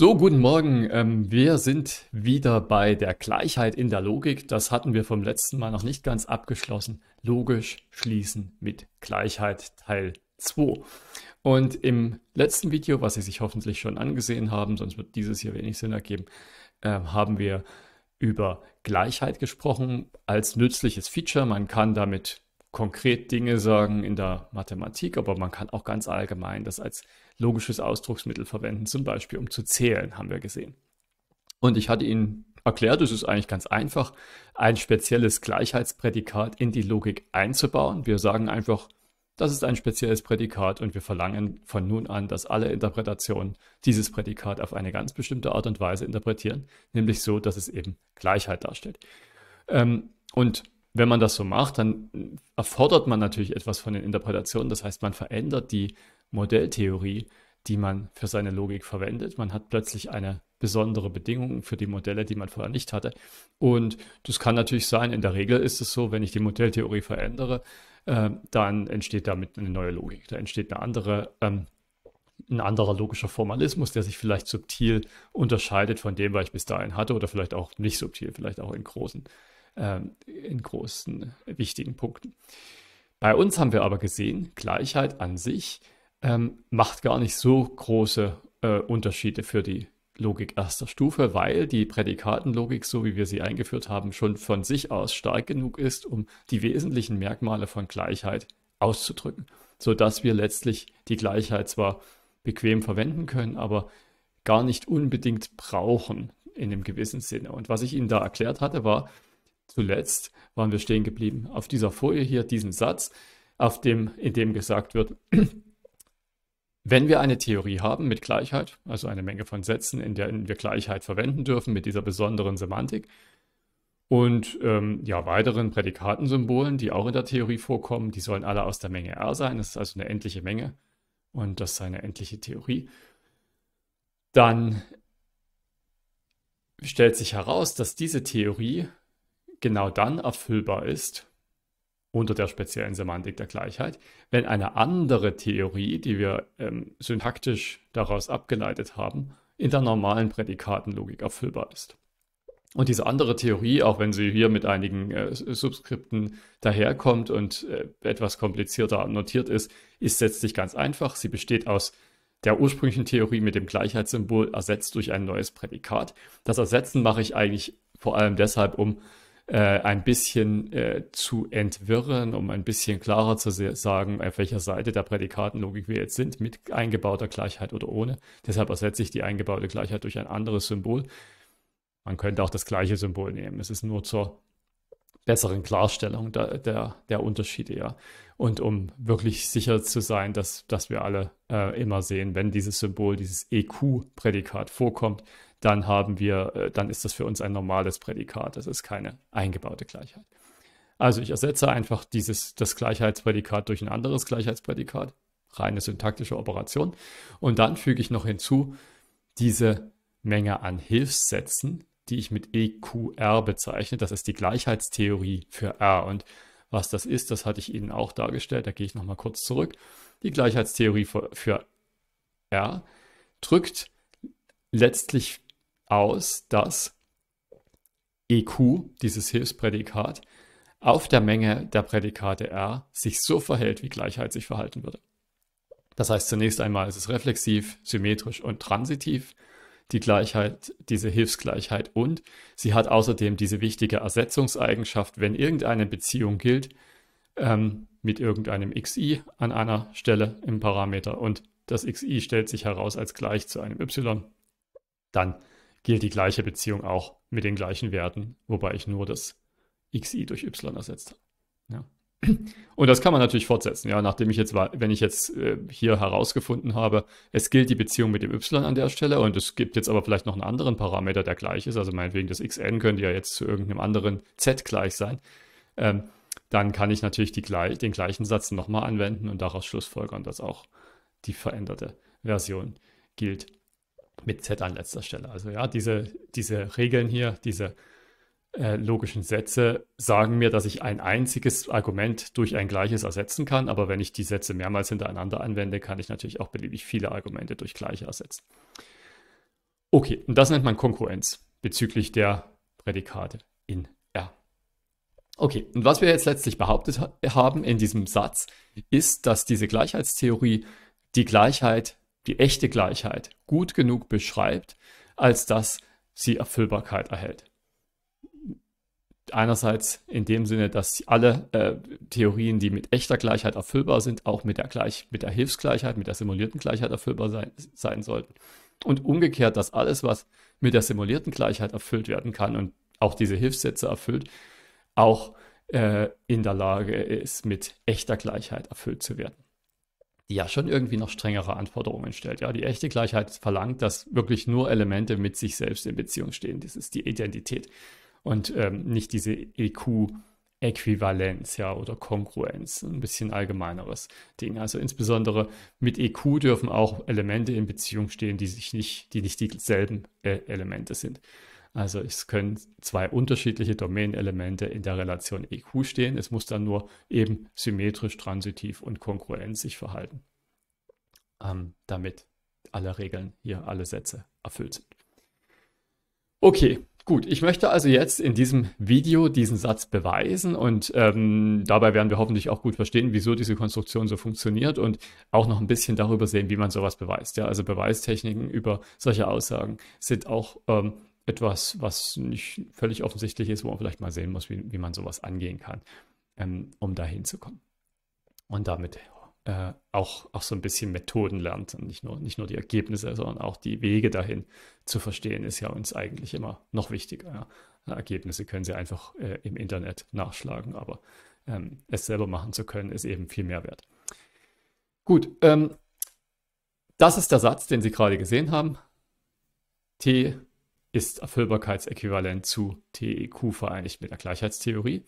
So, guten Morgen. Ähm, wir sind wieder bei der Gleichheit in der Logik. Das hatten wir vom letzten Mal noch nicht ganz abgeschlossen. Logisch schließen mit Gleichheit Teil 2. Und im letzten Video, was Sie sich hoffentlich schon angesehen haben, sonst wird dieses hier wenig Sinn ergeben, ähm, haben wir über Gleichheit gesprochen als nützliches Feature. Man kann damit konkret Dinge sagen in der Mathematik, aber man kann auch ganz allgemein das als logisches Ausdrucksmittel verwenden, zum Beispiel um zu zählen, haben wir gesehen. Und ich hatte Ihnen erklärt, es ist eigentlich ganz einfach, ein spezielles Gleichheitsprädikat in die Logik einzubauen. Wir sagen einfach, das ist ein spezielles Prädikat und wir verlangen von nun an, dass alle Interpretationen dieses Prädikat auf eine ganz bestimmte Art und Weise interpretieren, nämlich so, dass es eben Gleichheit darstellt. Ähm, und wenn man das so macht, dann erfordert man natürlich etwas von den Interpretationen. Das heißt, man verändert die Modelltheorie, die man für seine Logik verwendet. Man hat plötzlich eine besondere Bedingung für die Modelle, die man vorher nicht hatte. Und das kann natürlich sein, in der Regel ist es so, wenn ich die Modelltheorie verändere, äh, dann entsteht damit eine neue Logik, da entsteht eine andere, ähm, ein anderer logischer Formalismus, der sich vielleicht subtil unterscheidet von dem, was ich bis dahin hatte oder vielleicht auch nicht subtil, vielleicht auch in großen, äh, in großen wichtigen Punkten. Bei uns haben wir aber gesehen, Gleichheit an sich ist ähm, macht gar nicht so große äh, Unterschiede für die Logik erster Stufe, weil die Prädikatenlogik, so wie wir sie eingeführt haben, schon von sich aus stark genug ist, um die wesentlichen Merkmale von Gleichheit auszudrücken, sodass wir letztlich die Gleichheit zwar bequem verwenden können, aber gar nicht unbedingt brauchen in einem gewissen Sinne. Und was ich Ihnen da erklärt hatte, war, zuletzt waren wir stehen geblieben auf dieser Folie hier, diesen Satz, auf dem, in dem gesagt wird, wenn wir eine Theorie haben mit Gleichheit, also eine Menge von Sätzen, in denen wir Gleichheit verwenden dürfen mit dieser besonderen Semantik und ähm, ja weiteren Prädikatensymbolen, die auch in der Theorie vorkommen, die sollen alle aus der Menge R sein. Das ist also eine endliche Menge und das ist eine endliche Theorie. Dann stellt sich heraus, dass diese Theorie genau dann erfüllbar ist, unter der speziellen Semantik der Gleichheit, wenn eine andere Theorie, die wir ähm, syntaktisch daraus abgeleitet haben, in der normalen Prädikatenlogik erfüllbar ist. Und diese andere Theorie, auch wenn sie hier mit einigen äh, Subskripten daherkommt und äh, etwas komplizierter notiert ist, ist letztlich ganz einfach. Sie besteht aus der ursprünglichen Theorie mit dem Gleichheitssymbol ersetzt durch ein neues Prädikat. Das Ersetzen mache ich eigentlich vor allem deshalb, um äh, ein bisschen äh, zu entwirren, um ein bisschen klarer zu sagen, auf welcher Seite der Prädikatenlogik wir jetzt sind, mit eingebauter Gleichheit oder ohne. Deshalb ersetze ich die eingebaute Gleichheit durch ein anderes Symbol. Man könnte auch das gleiche Symbol nehmen. Es ist nur zur besseren Klarstellung der, der, der, Unterschiede, ja. Und um wirklich sicher zu sein, dass, dass wir alle äh, immer sehen, wenn dieses Symbol, dieses EQ-Prädikat vorkommt, dann haben wir, äh, dann ist das für uns ein normales Prädikat. Das ist keine eingebaute Gleichheit. Also ich ersetze einfach dieses, das Gleichheitsprädikat durch ein anderes Gleichheitsprädikat, reine syntaktische Operation. Und dann füge ich noch hinzu diese Menge an Hilfssätzen, die ich mit EQR bezeichne. Das ist die Gleichheitstheorie für R. Und was das ist, das hatte ich Ihnen auch dargestellt. Da gehe ich nochmal kurz zurück. Die Gleichheitstheorie für, für R drückt letztlich aus, dass EQ, dieses Hilfsprädikat, auf der Menge der Prädikate R sich so verhält, wie Gleichheit sich verhalten würde. Das heißt, zunächst einmal ist es reflexiv, symmetrisch und transitiv, die Gleichheit, diese Hilfsgleichheit und sie hat außerdem diese wichtige Ersetzungseigenschaft, wenn irgendeine Beziehung gilt, ähm, mit irgendeinem xi an einer Stelle im Parameter und das xi stellt sich heraus als gleich zu einem y, dann gilt die gleiche Beziehung auch mit den gleichen Werten, wobei ich nur das xi durch y ersetzt habe. Ja. Und das kann man natürlich fortsetzen, ja, nachdem ich jetzt, wenn ich jetzt äh, hier herausgefunden habe, es gilt die Beziehung mit dem y an der Stelle und es gibt jetzt aber vielleicht noch einen anderen Parameter, der gleich ist, also meinetwegen das xn könnte ja jetzt zu irgendeinem anderen z gleich sein, ähm, dann kann ich natürlich die, den gleichen Satz nochmal anwenden und daraus schlussfolgern, dass auch die veränderte Version gilt mit Z an letzter Stelle. Also ja, diese, diese Regeln hier, diese äh, logischen Sätze sagen mir, dass ich ein einziges Argument durch ein gleiches ersetzen kann, aber wenn ich die Sätze mehrmals hintereinander anwende, kann ich natürlich auch beliebig viele Argumente durch gleiche ersetzen. Okay, und das nennt man Konkurrenz bezüglich der Prädikate in R. Okay, und was wir jetzt letztlich behauptet ha haben in diesem Satz, ist, dass diese Gleichheitstheorie die Gleichheit die echte Gleichheit gut genug beschreibt, als dass sie Erfüllbarkeit erhält. Einerseits in dem Sinne, dass alle äh, Theorien, die mit echter Gleichheit erfüllbar sind, auch mit der, Gleich mit der Hilfsgleichheit, mit der simulierten Gleichheit erfüllbar sein, sein sollten. Und umgekehrt, dass alles, was mit der simulierten Gleichheit erfüllt werden kann und auch diese Hilfssätze erfüllt, auch äh, in der Lage ist, mit echter Gleichheit erfüllt zu werden die ja schon irgendwie noch strengere Anforderungen stellt. Ja, die echte Gleichheit verlangt, dass wirklich nur Elemente mit sich selbst in Beziehung stehen. Das ist die Identität und ähm, nicht diese EQ-Äquivalenz, ja, oder Kongruenz, ein bisschen allgemeineres Ding. Also insbesondere mit EQ dürfen auch Elemente in Beziehung stehen, die sich nicht, die nicht dieselben äh, Elemente sind. Also es können zwei unterschiedliche Domänenelemente in der Relation EQ stehen. Es muss dann nur eben symmetrisch, transitiv und kongruent sich verhalten, ähm, damit alle Regeln hier, alle Sätze erfüllt sind. Okay, Gut, ich möchte also jetzt in diesem Video diesen Satz beweisen und ähm, dabei werden wir hoffentlich auch gut verstehen, wieso diese Konstruktion so funktioniert und auch noch ein bisschen darüber sehen, wie man sowas beweist. Ja, also Beweistechniken über solche Aussagen sind auch ähm, etwas, was nicht völlig offensichtlich ist, wo man vielleicht mal sehen muss, wie, wie man sowas angehen kann, ähm, um da hinzukommen. Und damit äh, auch, auch so ein bisschen Methoden lernt und nicht nur, nicht nur die Ergebnisse, sondern auch die Wege dahin zu verstehen, ist ja uns eigentlich immer noch wichtiger. Ja. Ergebnisse können Sie einfach äh, im Internet nachschlagen, aber ähm, es selber machen zu können, ist eben viel mehr wert. Gut, ähm, das ist der Satz, den Sie gerade gesehen haben. T ist Erfüllbarkeitsäquivalent zu TEQ vereinigt mit der Gleichheitstheorie.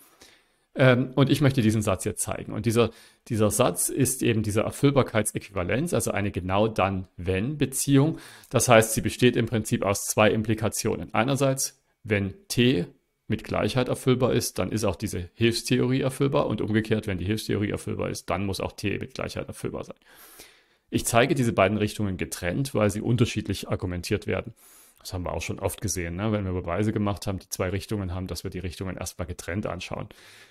Ähm, und ich möchte diesen Satz jetzt zeigen. Und dieser, dieser Satz ist eben diese Erfüllbarkeitsäquivalenz, also eine genau dann, wenn Beziehung. Das heißt, sie besteht im Prinzip aus zwei Implikationen. Einerseits, wenn T mit Gleichheit erfüllbar ist, dann ist auch diese Hilfstheorie erfüllbar und umgekehrt, wenn die Hilfstheorie erfüllbar ist, dann muss auch T mit Gleichheit erfüllbar sein. Ich zeige diese beiden Richtungen getrennt, weil sie unterschiedlich argumentiert werden. Das haben wir auch schon oft gesehen, ne? wenn wir Beweise gemacht haben, die zwei Richtungen haben, dass wir die Richtungen erstmal getrennt anschauen.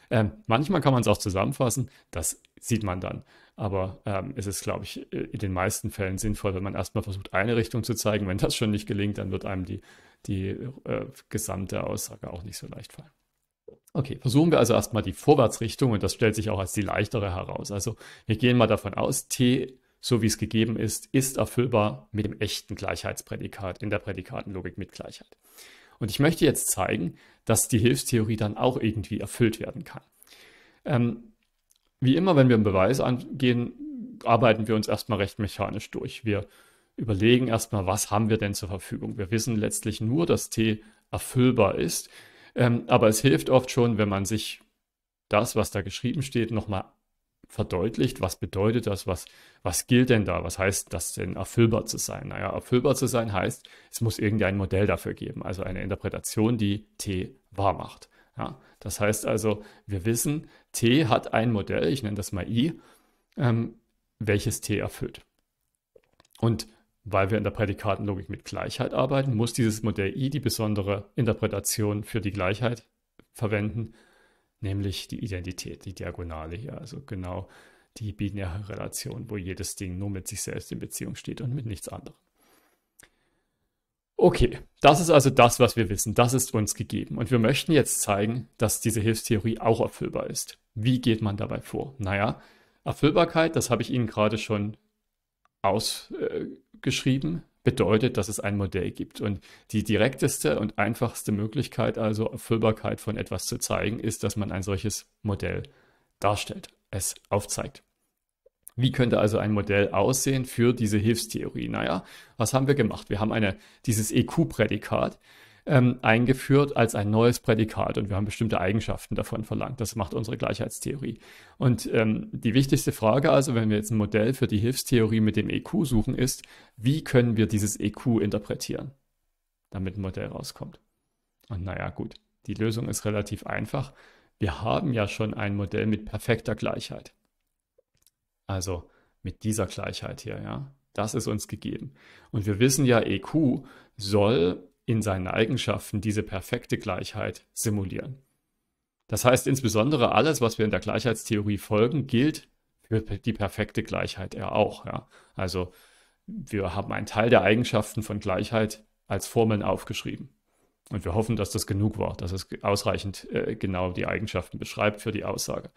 Ähm, manchmal kann man es auch zusammenfassen, das sieht man dann. Aber ähm, es ist, glaube ich, äh, in den meisten Fällen sinnvoll, wenn man erstmal versucht, eine Richtung zu zeigen. Wenn das schon nicht gelingt, dann wird einem die, die äh, gesamte Aussage auch nicht so leicht fallen. Okay, versuchen wir also erstmal die Vorwärtsrichtung und das stellt sich auch als die leichtere heraus. Also wir gehen mal davon aus, t so wie es gegeben ist, ist erfüllbar mit dem echten Gleichheitsprädikat in der Prädikatenlogik mit Gleichheit. Und ich möchte jetzt zeigen, dass die Hilfstheorie dann auch irgendwie erfüllt werden kann. Ähm, wie immer, wenn wir einen Beweis angehen, arbeiten wir uns erstmal recht mechanisch durch. Wir überlegen erstmal, was haben wir denn zur Verfügung. Wir wissen letztlich nur, dass T erfüllbar ist. Ähm, aber es hilft oft schon, wenn man sich das, was da geschrieben steht, nochmal verdeutlicht, was bedeutet das, was, was gilt denn da, was heißt das denn, erfüllbar zu sein? Naja, erfüllbar zu sein heißt, es muss irgendein Modell dafür geben, also eine Interpretation, die T wahr macht. Ja, das heißt also, wir wissen, T hat ein Modell, ich nenne das mal I, ähm, welches T erfüllt. Und weil wir in der Prädikatenlogik mit Gleichheit arbeiten, muss dieses Modell I die besondere Interpretation für die Gleichheit verwenden, nämlich die Identität, die Diagonale hier. Also genau die binäre Relation, wo jedes Ding nur mit sich selbst in Beziehung steht und mit nichts anderem. Okay, das ist also das, was wir wissen. Das ist uns gegeben. Und wir möchten jetzt zeigen, dass diese Hilfstheorie auch erfüllbar ist. Wie geht man dabei vor? Naja, Erfüllbarkeit, das habe ich Ihnen gerade schon ausgeschrieben bedeutet, dass es ein Modell gibt. Und die direkteste und einfachste Möglichkeit, also Erfüllbarkeit von etwas zu zeigen, ist, dass man ein solches Modell darstellt, es aufzeigt. Wie könnte also ein Modell aussehen für diese Hilfstheorie? Naja, was haben wir gemacht? Wir haben eine, dieses EQ-Prädikat ähm, eingeführt als ein neues Prädikat und wir haben bestimmte Eigenschaften davon verlangt. Das macht unsere Gleichheitstheorie. Und ähm, die wichtigste Frage also, wenn wir jetzt ein Modell für die Hilfstheorie mit dem EQ suchen, ist, wie können wir dieses EQ interpretieren, damit ein Modell rauskommt. Und naja, gut, die Lösung ist relativ einfach. Wir haben ja schon ein Modell mit perfekter Gleichheit. Also mit dieser Gleichheit hier, ja. Das ist uns gegeben. Und wir wissen ja, EQ soll in seinen Eigenschaften diese perfekte Gleichheit simulieren. Das heißt insbesondere alles, was wir in der Gleichheitstheorie folgen, gilt für die perfekte Gleichheit ja auch. Ja. Also wir haben einen Teil der Eigenschaften von Gleichheit als Formeln aufgeschrieben. Und wir hoffen, dass das genug war, dass es ausreichend äh, genau die Eigenschaften beschreibt für die Aussage.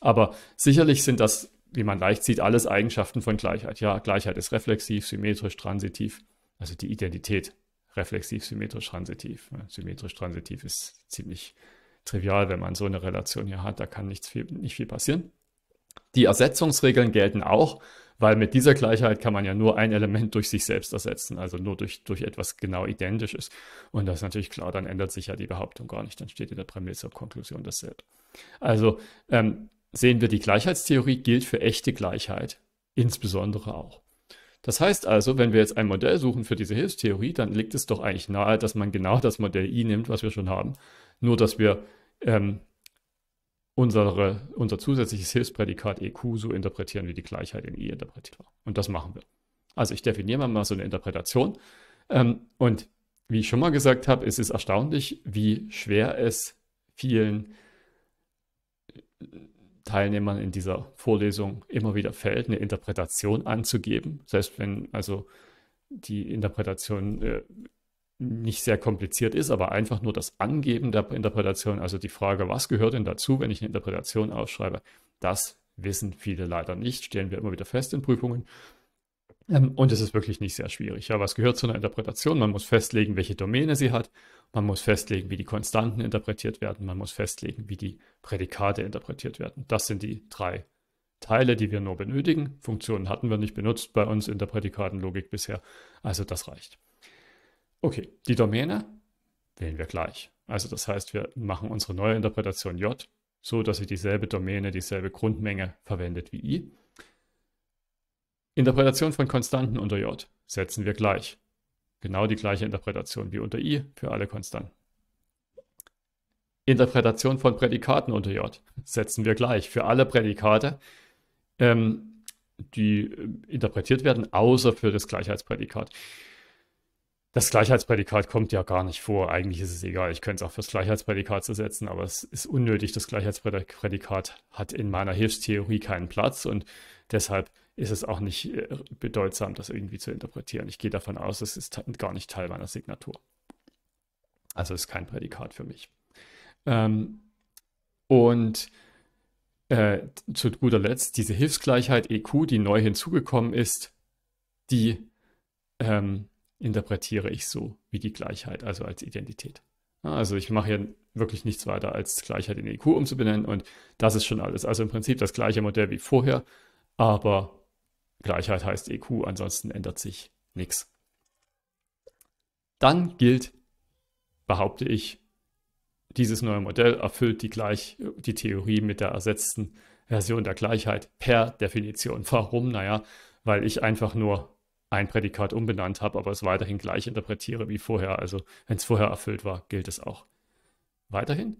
Aber sicherlich sind das, wie man leicht sieht, alles Eigenschaften von Gleichheit. Ja, Gleichheit ist reflexiv, symmetrisch, transitiv, also die Identität reflexiv, symmetrisch, transitiv. Ne? Symmetrisch, transitiv ist ziemlich trivial, wenn man so eine Relation hier hat. Da kann nichts viel, nicht viel passieren. Die Ersetzungsregeln gelten auch, weil mit dieser Gleichheit kann man ja nur ein Element durch sich selbst ersetzen, also nur durch, durch etwas genau identisches. Und das ist natürlich klar, dann ändert sich ja die Behauptung gar nicht, dann steht in der Prämisse Konklusion dasselbe. Also ähm, sehen wir, die Gleichheitstheorie gilt für echte Gleichheit, insbesondere auch. Das heißt also, wenn wir jetzt ein Modell suchen für diese Hilfstheorie, dann liegt es doch eigentlich nahe, dass man genau das Modell I nimmt, was wir schon haben. Nur, dass wir ähm, unsere, unser zusätzliches Hilfsprädikat EQ so interpretieren, wie die Gleichheit in I interpretiert war. Und das machen wir. Also ich definiere mal so eine Interpretation. Ähm, und wie ich schon mal gesagt habe, es ist erstaunlich, wie schwer es vielen Teilnehmern in dieser Vorlesung immer wieder fällt, eine Interpretation anzugeben. Selbst wenn also die Interpretation äh, nicht sehr kompliziert ist, aber einfach nur das Angeben der Interpretation, also die Frage, was gehört denn dazu, wenn ich eine Interpretation aufschreibe, das wissen viele leider nicht, stellen wir immer wieder fest in Prüfungen. Ähm, und es ist wirklich nicht sehr schwierig. Ja, was gehört zu einer Interpretation? Man muss festlegen, welche Domäne sie hat. Man muss festlegen, wie die Konstanten interpretiert werden. Man muss festlegen, wie die Prädikate interpretiert werden. Das sind die drei Teile, die wir nur benötigen. Funktionen hatten wir nicht benutzt bei uns in der Prädikatenlogik bisher. Also das reicht. Okay, die Domäne wählen wir gleich. Also das heißt, wir machen unsere neue Interpretation J, so dass sie dieselbe Domäne, dieselbe Grundmenge verwendet wie I. Interpretation von Konstanten unter J setzen wir gleich. Genau die gleiche Interpretation wie unter i für alle Konstanten. Interpretation von Prädikaten unter J setzen wir gleich für alle Prädikate, ähm, die äh, interpretiert werden, außer für das Gleichheitsprädikat. Das Gleichheitsprädikat kommt ja gar nicht vor. Eigentlich ist es egal. Ich könnte es auch für das Gleichheitsprädikat setzen, aber es ist unnötig. Das Gleichheitsprädikat hat in meiner Hilfstheorie keinen Platz und Deshalb ist es auch nicht äh, bedeutsam, das irgendwie zu interpretieren. Ich gehe davon aus, es ist gar nicht Teil meiner Signatur. Also ist kein Prädikat für mich. Ähm, und äh, zu guter Letzt diese Hilfsgleichheit EQ, die neu hinzugekommen ist, die ähm, interpretiere ich so wie die Gleichheit, also als Identität. Also ich mache hier wirklich nichts weiter als Gleichheit in EQ umzubenennen und das ist schon alles. Also im Prinzip das gleiche Modell wie vorher, aber Gleichheit heißt EQ, ansonsten ändert sich nichts. Dann gilt, behaupte ich, dieses neue Modell erfüllt die, Gleich die Theorie mit der ersetzten Version der Gleichheit per Definition. Warum? Naja, weil ich einfach nur ein Prädikat umbenannt habe, aber es weiterhin gleich interpretiere wie vorher. Also wenn es vorher erfüllt war, gilt es auch weiterhin.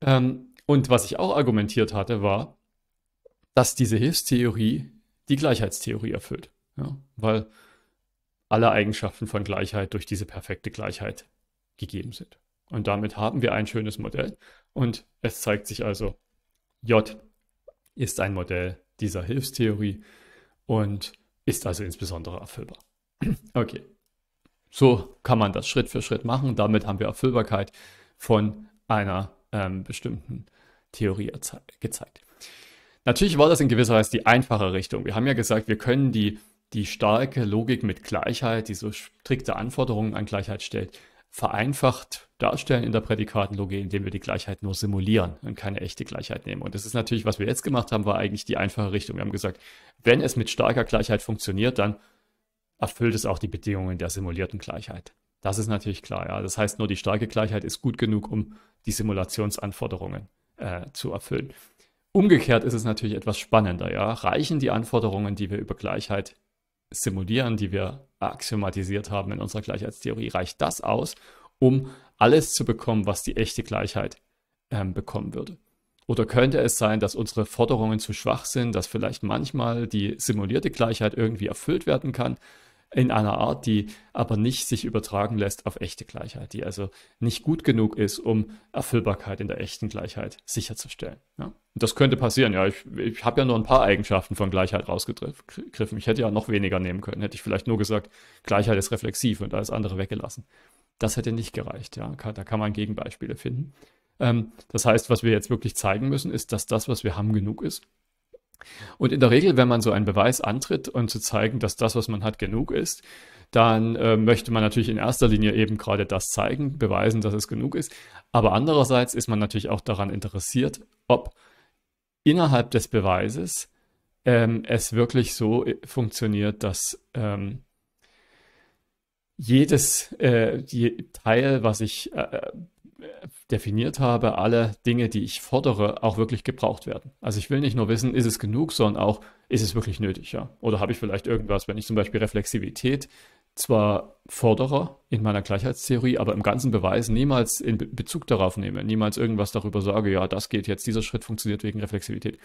Ähm, und was ich auch argumentiert hatte, war, dass diese Hilfstheorie die Gleichheitstheorie erfüllt. Ja, weil alle Eigenschaften von Gleichheit durch diese perfekte Gleichheit gegeben sind. Und damit haben wir ein schönes Modell. Und es zeigt sich also, J ist ein Modell dieser Hilfstheorie und ist also insbesondere erfüllbar. Okay. So kann man das Schritt für Schritt machen. Damit haben wir Erfüllbarkeit von einer ähm, bestimmten Theorie gezeigt. Natürlich war das in gewisser Weise die einfache Richtung. Wir haben ja gesagt, wir können die, die starke Logik mit Gleichheit, die so strikte Anforderungen an Gleichheit stellt, vereinfacht darstellen in der Prädikatenlogik, indem wir die Gleichheit nur simulieren und keine echte Gleichheit nehmen. Und das ist natürlich, was wir jetzt gemacht haben, war eigentlich die einfache Richtung. Wir haben gesagt, wenn es mit starker Gleichheit funktioniert, dann erfüllt es auch die Bedingungen der simulierten Gleichheit. Das ist natürlich klar. Ja. Das heißt, nur die starke Gleichheit ist gut genug, um die Simulationsanforderungen äh, zu erfüllen. Umgekehrt ist es natürlich etwas spannender, ja. Reichen die Anforderungen, die wir über Gleichheit simulieren, die wir axiomatisiert haben in unserer Gleichheitstheorie, reicht das aus, um alles zu bekommen, was die echte Gleichheit ähm, bekommen würde? Oder könnte es sein, dass unsere Forderungen zu schwach sind, dass vielleicht manchmal die simulierte Gleichheit irgendwie erfüllt werden kann, in einer Art, die aber nicht sich übertragen lässt auf echte Gleichheit, die also nicht gut genug ist, um Erfüllbarkeit in der echten Gleichheit sicherzustellen. Ja? das könnte passieren, ja. Ich, ich habe ja nur ein paar Eigenschaften von Gleichheit rausgegriffen. Ich hätte ja noch weniger nehmen können. Hätte ich vielleicht nur gesagt, Gleichheit ist reflexiv und alles andere weggelassen. Das hätte nicht gereicht, ja. Da kann man Gegenbeispiele finden. Ähm, das heißt, was wir jetzt wirklich zeigen müssen, ist, dass das, was wir haben, genug ist und in der Regel, wenn man so einen Beweis antritt und um zu zeigen, dass das, was man hat, genug ist, dann äh, möchte man natürlich in erster Linie eben gerade das zeigen, beweisen, dass es genug ist. Aber andererseits ist man natürlich auch daran interessiert, ob innerhalb des Beweises ähm, es wirklich so äh, funktioniert, dass ähm, jedes äh, Teil, was ich äh, definiert habe, alle Dinge, die ich fordere, auch wirklich gebraucht werden. Also ich will nicht nur wissen, ist es genug, sondern auch, ist es wirklich nötig, ja? Oder habe ich vielleicht irgendwas, wenn ich zum Beispiel Reflexivität zwar fordere in meiner Gleichheitstheorie, aber im ganzen Beweis niemals in Bezug darauf nehme, niemals irgendwas darüber sage, ja, das geht jetzt, dieser Schritt funktioniert wegen Reflexivität.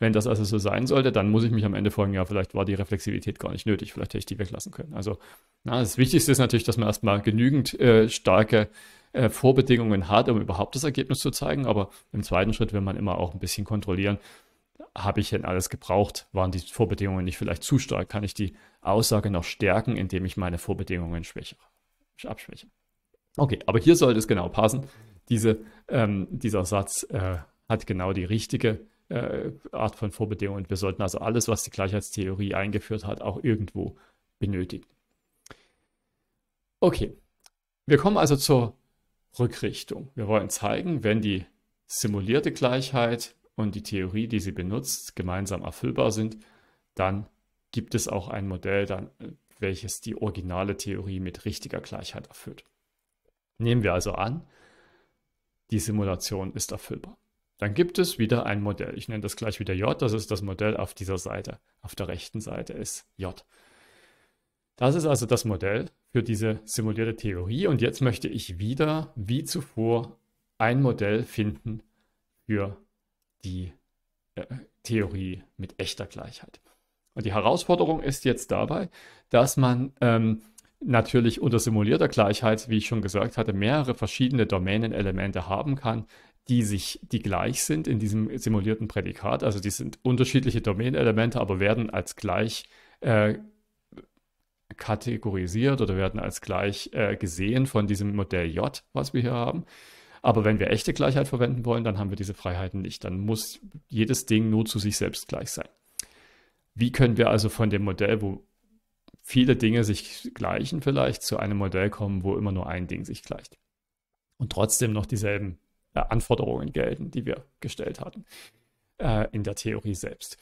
Wenn das also so sein sollte, dann muss ich mich am Ende fragen, ja, vielleicht war die Reflexivität gar nicht nötig, vielleicht hätte ich die weglassen können. Also na, das Wichtigste ist natürlich, dass man erstmal genügend äh, starke äh, Vorbedingungen hat, um überhaupt das Ergebnis zu zeigen. Aber im zweiten Schritt will man immer auch ein bisschen kontrollieren, habe ich denn alles gebraucht? Waren die Vorbedingungen nicht vielleicht zu stark? Kann ich die Aussage noch stärken, indem ich meine Vorbedingungen schwächere, abschwäche? Okay, aber hier sollte es genau passen. Diese, ähm, dieser Satz äh, hat genau die richtige äh, Art von Vorbedingungen. Wir sollten also alles, was die Gleichheitstheorie eingeführt hat, auch irgendwo benötigen. Okay, wir kommen also zur Rückrichtung. Wir wollen zeigen, wenn die simulierte Gleichheit und die Theorie, die sie benutzt, gemeinsam erfüllbar sind, dann gibt es auch ein Modell, dann, welches die originale Theorie mit richtiger Gleichheit erfüllt. Nehmen wir also an, die Simulation ist erfüllbar. Dann gibt es wieder ein Modell. Ich nenne das gleich wieder J. Das ist das Modell auf dieser Seite. Auf der rechten Seite ist J. Das ist also das Modell für diese simulierte Theorie und jetzt möchte ich wieder wie zuvor ein Modell finden für die äh, Theorie mit echter Gleichheit. Und die Herausforderung ist jetzt dabei, dass man ähm, natürlich unter simulierter Gleichheit, wie ich schon gesagt hatte, mehrere verschiedene Domänenelemente haben kann, die sich, die gleich sind in diesem simulierten Prädikat. Also die sind unterschiedliche Domänenelemente, aber werden als gleich äh, kategorisiert oder werden als gleich äh, gesehen von diesem Modell J, was wir hier haben. Aber wenn wir echte Gleichheit verwenden wollen, dann haben wir diese Freiheiten nicht. Dann muss jedes Ding nur zu sich selbst gleich sein. Wie können wir also von dem Modell, wo viele Dinge sich gleichen, vielleicht zu einem Modell kommen, wo immer nur ein Ding sich gleicht? Und trotzdem noch dieselben äh, Anforderungen gelten, die wir gestellt hatten äh, in der Theorie selbst.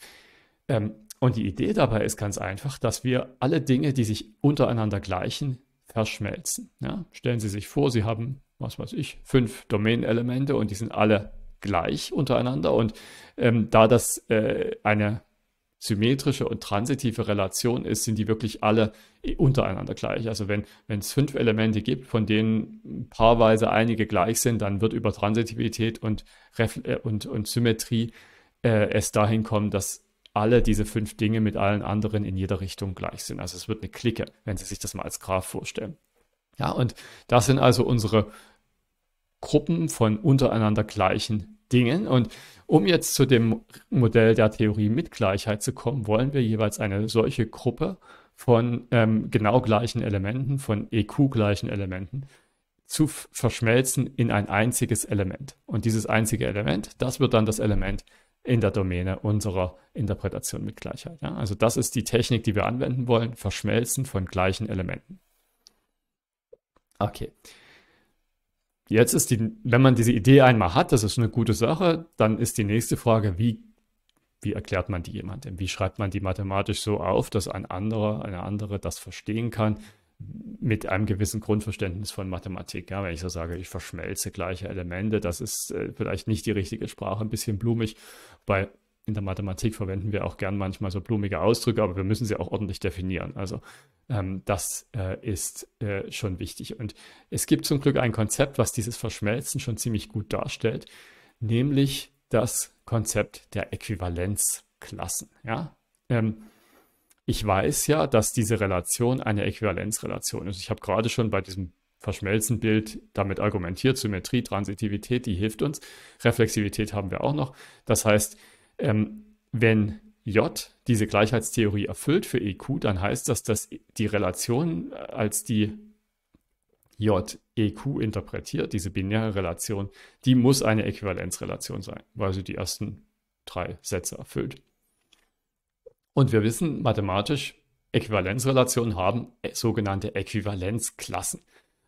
Ähm, und die Idee dabei ist ganz einfach, dass wir alle Dinge, die sich untereinander gleichen, verschmelzen. Ja? Stellen Sie sich vor, Sie haben, was weiß ich, fünf Domänenelemente und die sind alle gleich untereinander. Und ähm, da das äh, eine symmetrische und transitive Relation ist, sind die wirklich alle äh, untereinander gleich. Also wenn, es fünf Elemente gibt, von denen paarweise einige gleich sind, dann wird über Transitivität und, Ref äh, und, und Symmetrie äh, es dahin kommen, dass alle diese fünf Dinge mit allen anderen in jeder Richtung gleich sind. Also es wird eine Clique, wenn Sie sich das mal als Graph vorstellen. Ja, und das sind also unsere Gruppen von untereinander gleichen Dingen. Und um jetzt zu dem Modell der Theorie mit Gleichheit zu kommen, wollen wir jeweils eine solche Gruppe von ähm, genau gleichen Elementen, von EQ-gleichen Elementen, zu verschmelzen in ein einziges Element. Und dieses einzige Element, das wird dann das Element in der Domäne unserer Interpretation mit Gleichheit. Ja? Also das ist die Technik, die wir anwenden wollen, Verschmelzen von gleichen Elementen. Okay. Jetzt ist die, wenn man diese Idee einmal hat, das ist eine gute Sache, dann ist die nächste Frage, wie, wie erklärt man die jemandem? Wie schreibt man die mathematisch so auf, dass ein anderer, eine andere das verstehen kann? mit einem gewissen Grundverständnis von Mathematik. Ja, wenn ich so sage, ich verschmelze gleiche Elemente, das ist äh, vielleicht nicht die richtige Sprache, ein bisschen blumig. Bei in der Mathematik verwenden wir auch gern manchmal so blumige Ausdrücke, aber wir müssen sie auch ordentlich definieren. Also ähm, das äh, ist äh, schon wichtig. Und es gibt zum Glück ein Konzept, was dieses Verschmelzen schon ziemlich gut darstellt, nämlich das Konzept der Äquivalenzklassen. Ja? Ähm, ich weiß ja, dass diese Relation eine Äquivalenzrelation ist. Ich habe gerade schon bei diesem Verschmelzenbild damit argumentiert, Symmetrie, Transitivität, die hilft uns. Reflexivität haben wir auch noch. Das heißt, ähm, wenn J diese Gleichheitstheorie erfüllt für EQ, dann heißt das, dass die Relation äh, als die J EQ interpretiert, diese binäre Relation, die muss eine Äquivalenzrelation sein, weil sie die ersten drei Sätze erfüllt. Und wir wissen mathematisch, Äquivalenzrelationen haben äh, sogenannte Äquivalenzklassen.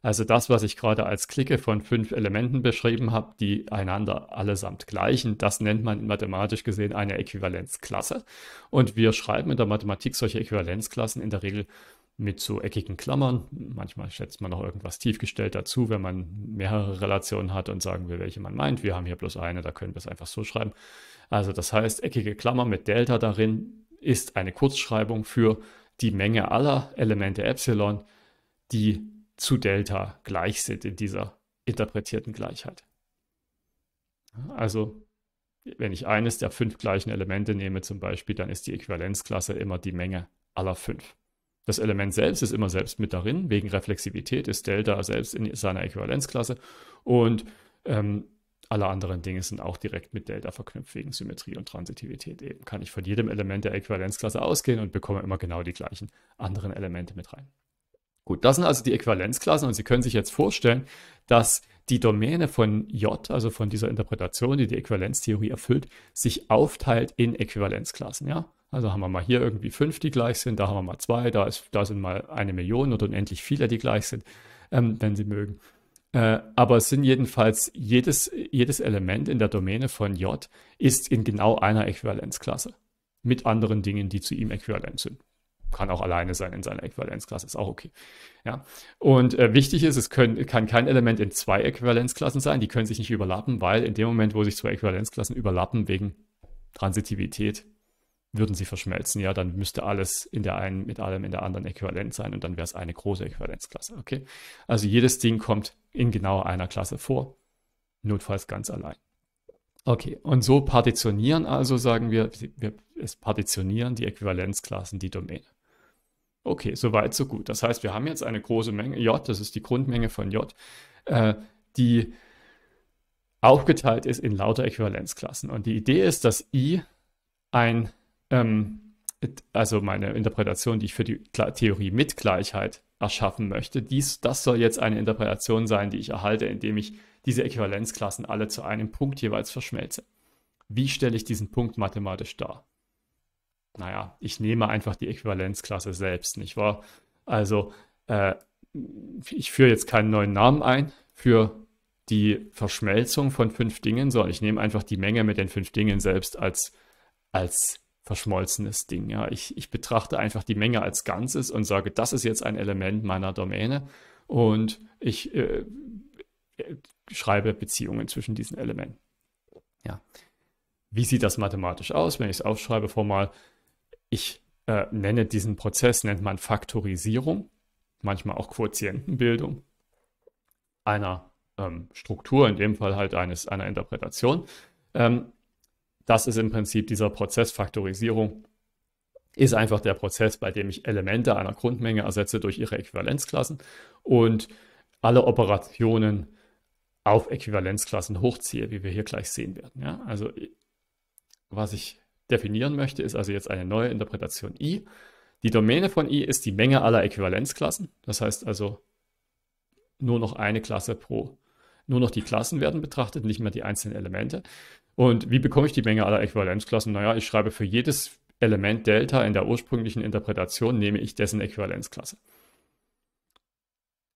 Also das, was ich gerade als Clique von fünf Elementen beschrieben habe, die einander allesamt gleichen, das nennt man mathematisch gesehen eine Äquivalenzklasse. Und wir schreiben in der Mathematik solche Äquivalenzklassen in der Regel mit so eckigen Klammern. Manchmal schätzt man noch irgendwas tiefgestellt dazu, wenn man mehrere Relationen hat und sagen will, welche man meint. Wir haben hier bloß eine, da können wir es einfach so schreiben. Also das heißt, eckige Klammer mit Delta darin, ist eine Kurzschreibung für die Menge aller Elemente Epsilon, die zu Delta gleich sind in dieser interpretierten Gleichheit. Also, wenn ich eines der fünf gleichen Elemente nehme zum Beispiel, dann ist die Äquivalenzklasse immer die Menge aller fünf. Das Element selbst ist immer selbst mit darin. Wegen Reflexivität ist Delta selbst in seiner Äquivalenzklasse. Und ähm, alle anderen Dinge sind auch direkt mit Delta verknüpft wegen Symmetrie und Transitivität. Eben kann ich von jedem Element der Äquivalenzklasse ausgehen und bekomme immer genau die gleichen anderen Elemente mit rein. Gut, das sind also die Äquivalenzklassen und Sie können sich jetzt vorstellen, dass die Domäne von J, also von dieser Interpretation, die die Äquivalenztheorie erfüllt, sich aufteilt in Äquivalenzklassen. Ja? Also haben wir mal hier irgendwie fünf, die gleich sind, da haben wir mal zwei, da, ist, da sind mal eine Million oder unendlich viele, die gleich sind, ähm, wenn Sie mögen. Äh, aber es sind jedenfalls jedes, jedes Element in der Domäne von J ist in genau einer Äquivalenzklasse. Mit anderen Dingen, die zu ihm äquivalent sind. Kann auch alleine sein in seiner Äquivalenzklasse, ist auch okay. Ja. Und äh, wichtig ist, es können, kann kein Element in zwei Äquivalenzklassen sein, die können sich nicht überlappen, weil in dem Moment, wo sich zwei Äquivalenzklassen überlappen, wegen Transitivität, würden sie verschmelzen, ja, dann müsste alles in der einen mit allem in der anderen äquivalent sein und dann wäre es eine große Äquivalenzklasse, okay? Also jedes Ding kommt in genau einer Klasse vor, notfalls ganz allein. Okay, und so partitionieren also, sagen wir, wir es partitionieren die Äquivalenzklassen die Domäne. Okay, soweit, so gut. Das heißt, wir haben jetzt eine große Menge J, das ist die Grundmenge von J, äh, die aufgeteilt ist in lauter Äquivalenzklassen. Und die Idee ist, dass I ein ähm, also meine Interpretation, die ich für die Theorie mit Gleichheit erschaffen möchte, dies, das soll jetzt eine Interpretation sein, die ich erhalte, indem ich diese Äquivalenzklassen alle zu einem Punkt jeweils verschmelze. Wie stelle ich diesen Punkt mathematisch dar? Naja, ich nehme einfach die Äquivalenzklasse selbst, nicht wahr? Also, äh, ich führe jetzt keinen neuen Namen ein für die Verschmelzung von fünf Dingen, sondern ich nehme einfach die Menge mit den fünf Dingen selbst als, als verschmolzenes Ding. Ja. Ich, ich betrachte einfach die Menge als Ganzes und sage, das ist jetzt ein Element meiner Domäne und ich äh, äh, schreibe Beziehungen zwischen diesen Elementen. Ja. Wie sieht das mathematisch aus, wenn ich es aufschreibe formal? Ich äh, nenne diesen Prozess, nennt man Faktorisierung, manchmal auch Quotientenbildung einer ähm, Struktur, in dem Fall halt eines, einer Interpretation. Ähm, das ist im Prinzip dieser Prozessfaktorisierung, ist einfach der Prozess, bei dem ich Elemente einer Grundmenge ersetze durch ihre Äquivalenzklassen und alle Operationen auf Äquivalenzklassen hochziehe, wie wir hier gleich sehen werden. Ja? Also was ich definieren möchte, ist also jetzt eine neue Interpretation i. Die Domäne von i ist die Menge aller Äquivalenzklassen. Das heißt also, nur noch eine Klasse pro, nur noch die Klassen werden betrachtet, nicht mehr die einzelnen Elemente. Und wie bekomme ich die Menge aller Äquivalenzklassen? Naja, ich schreibe für jedes Element Delta in der ursprünglichen Interpretation, nehme ich dessen Äquivalenzklasse.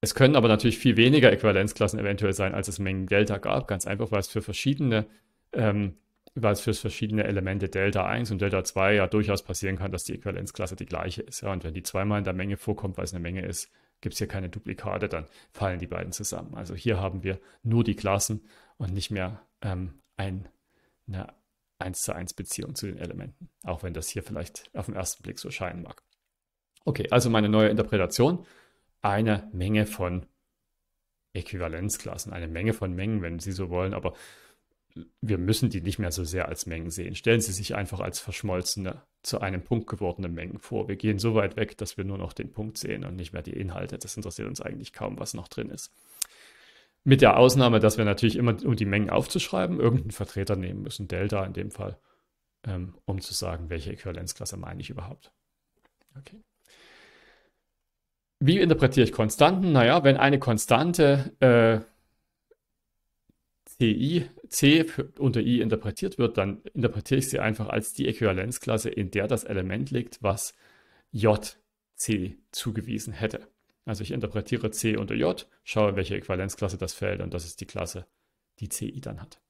Es können aber natürlich viel weniger Äquivalenzklassen eventuell sein, als es Mengen Delta gab, ganz einfach, weil es für verschiedene, ähm, weil es für verschiedene Elemente Delta 1 und Delta 2 ja durchaus passieren kann, dass die Äquivalenzklasse die gleiche ist. Ja? Und wenn die zweimal in der Menge vorkommt, weil es eine Menge ist, gibt es hier keine Duplikate, dann fallen die beiden zusammen. Also hier haben wir nur die Klassen und nicht mehr ähm, ein eine 1 zu 1 Beziehung zu den Elementen, auch wenn das hier vielleicht auf den ersten Blick so scheinen mag. Okay, also meine neue Interpretation, eine Menge von Äquivalenzklassen, eine Menge von Mengen, wenn Sie so wollen, aber wir müssen die nicht mehr so sehr als Mengen sehen. Stellen Sie sich einfach als verschmolzene, zu einem Punkt gewordene Mengen vor. Wir gehen so weit weg, dass wir nur noch den Punkt sehen und nicht mehr die Inhalte. Das interessiert uns eigentlich kaum, was noch drin ist. Mit der Ausnahme, dass wir natürlich immer, um die Mengen aufzuschreiben, irgendeinen Vertreter nehmen müssen, Delta in dem Fall, ähm, um zu sagen, welche Äquivalenzklasse meine ich überhaupt. Okay. Wie interpretiere ich Konstanten? Naja, wenn eine Konstante äh, CI, C unter I interpretiert wird, dann interpretiere ich sie einfach als die Äquivalenzklasse, in der das Element liegt, was JC zugewiesen hätte. Also ich interpretiere C unter J, schaue, welche Äquivalenzklasse das fällt und das ist die Klasse, die CI dann hat.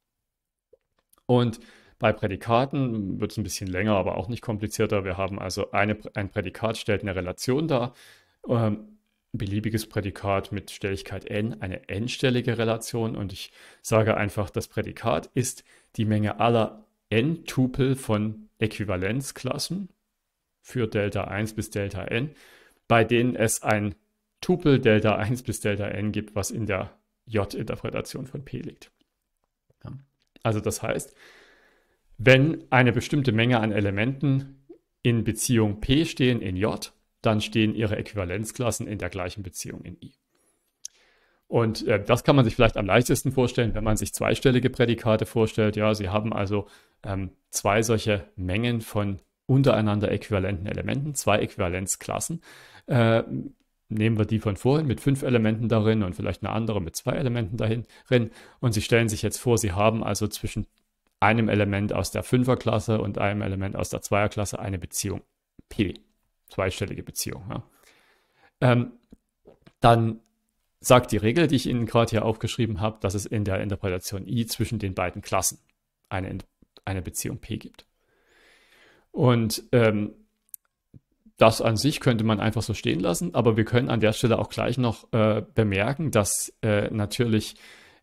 Und bei Prädikaten wird es ein bisschen länger, aber auch nicht komplizierter. Wir haben also eine, ein Prädikat stellt eine Relation dar. Ähm, beliebiges Prädikat mit Stelligkeit n, eine n-stellige Relation. Und ich sage einfach, das Prädikat ist die Menge aller n-Tupel von Äquivalenzklassen für Delta 1 bis Delta n, bei denen es ein Tupel Delta 1 bis Delta n gibt, was in der J-Interpretation von P liegt. Ja. Also das heißt, wenn eine bestimmte Menge an Elementen in Beziehung P stehen in J, dann stehen ihre Äquivalenzklassen in der gleichen Beziehung in I. Und äh, das kann man sich vielleicht am leichtesten vorstellen, wenn man sich zweistellige Prädikate vorstellt. Ja, sie haben also ähm, zwei solche Mengen von untereinander äquivalenten Elementen, zwei Äquivalenzklassen. Äh, nehmen wir die von vorhin mit fünf Elementen darin und vielleicht eine andere mit zwei Elementen darin. Und Sie stellen sich jetzt vor, Sie haben also zwischen einem Element aus der Fünferklasse und einem Element aus der Zweierklasse eine Beziehung P, zweistellige Beziehung. Ja. Ähm, dann sagt die Regel, die ich Ihnen gerade hier aufgeschrieben habe, dass es in der Interpretation I zwischen den beiden Klassen eine, eine Beziehung P gibt. Und ähm, das an sich könnte man einfach so stehen lassen, aber wir können an der Stelle auch gleich noch äh, bemerken, dass äh, natürlich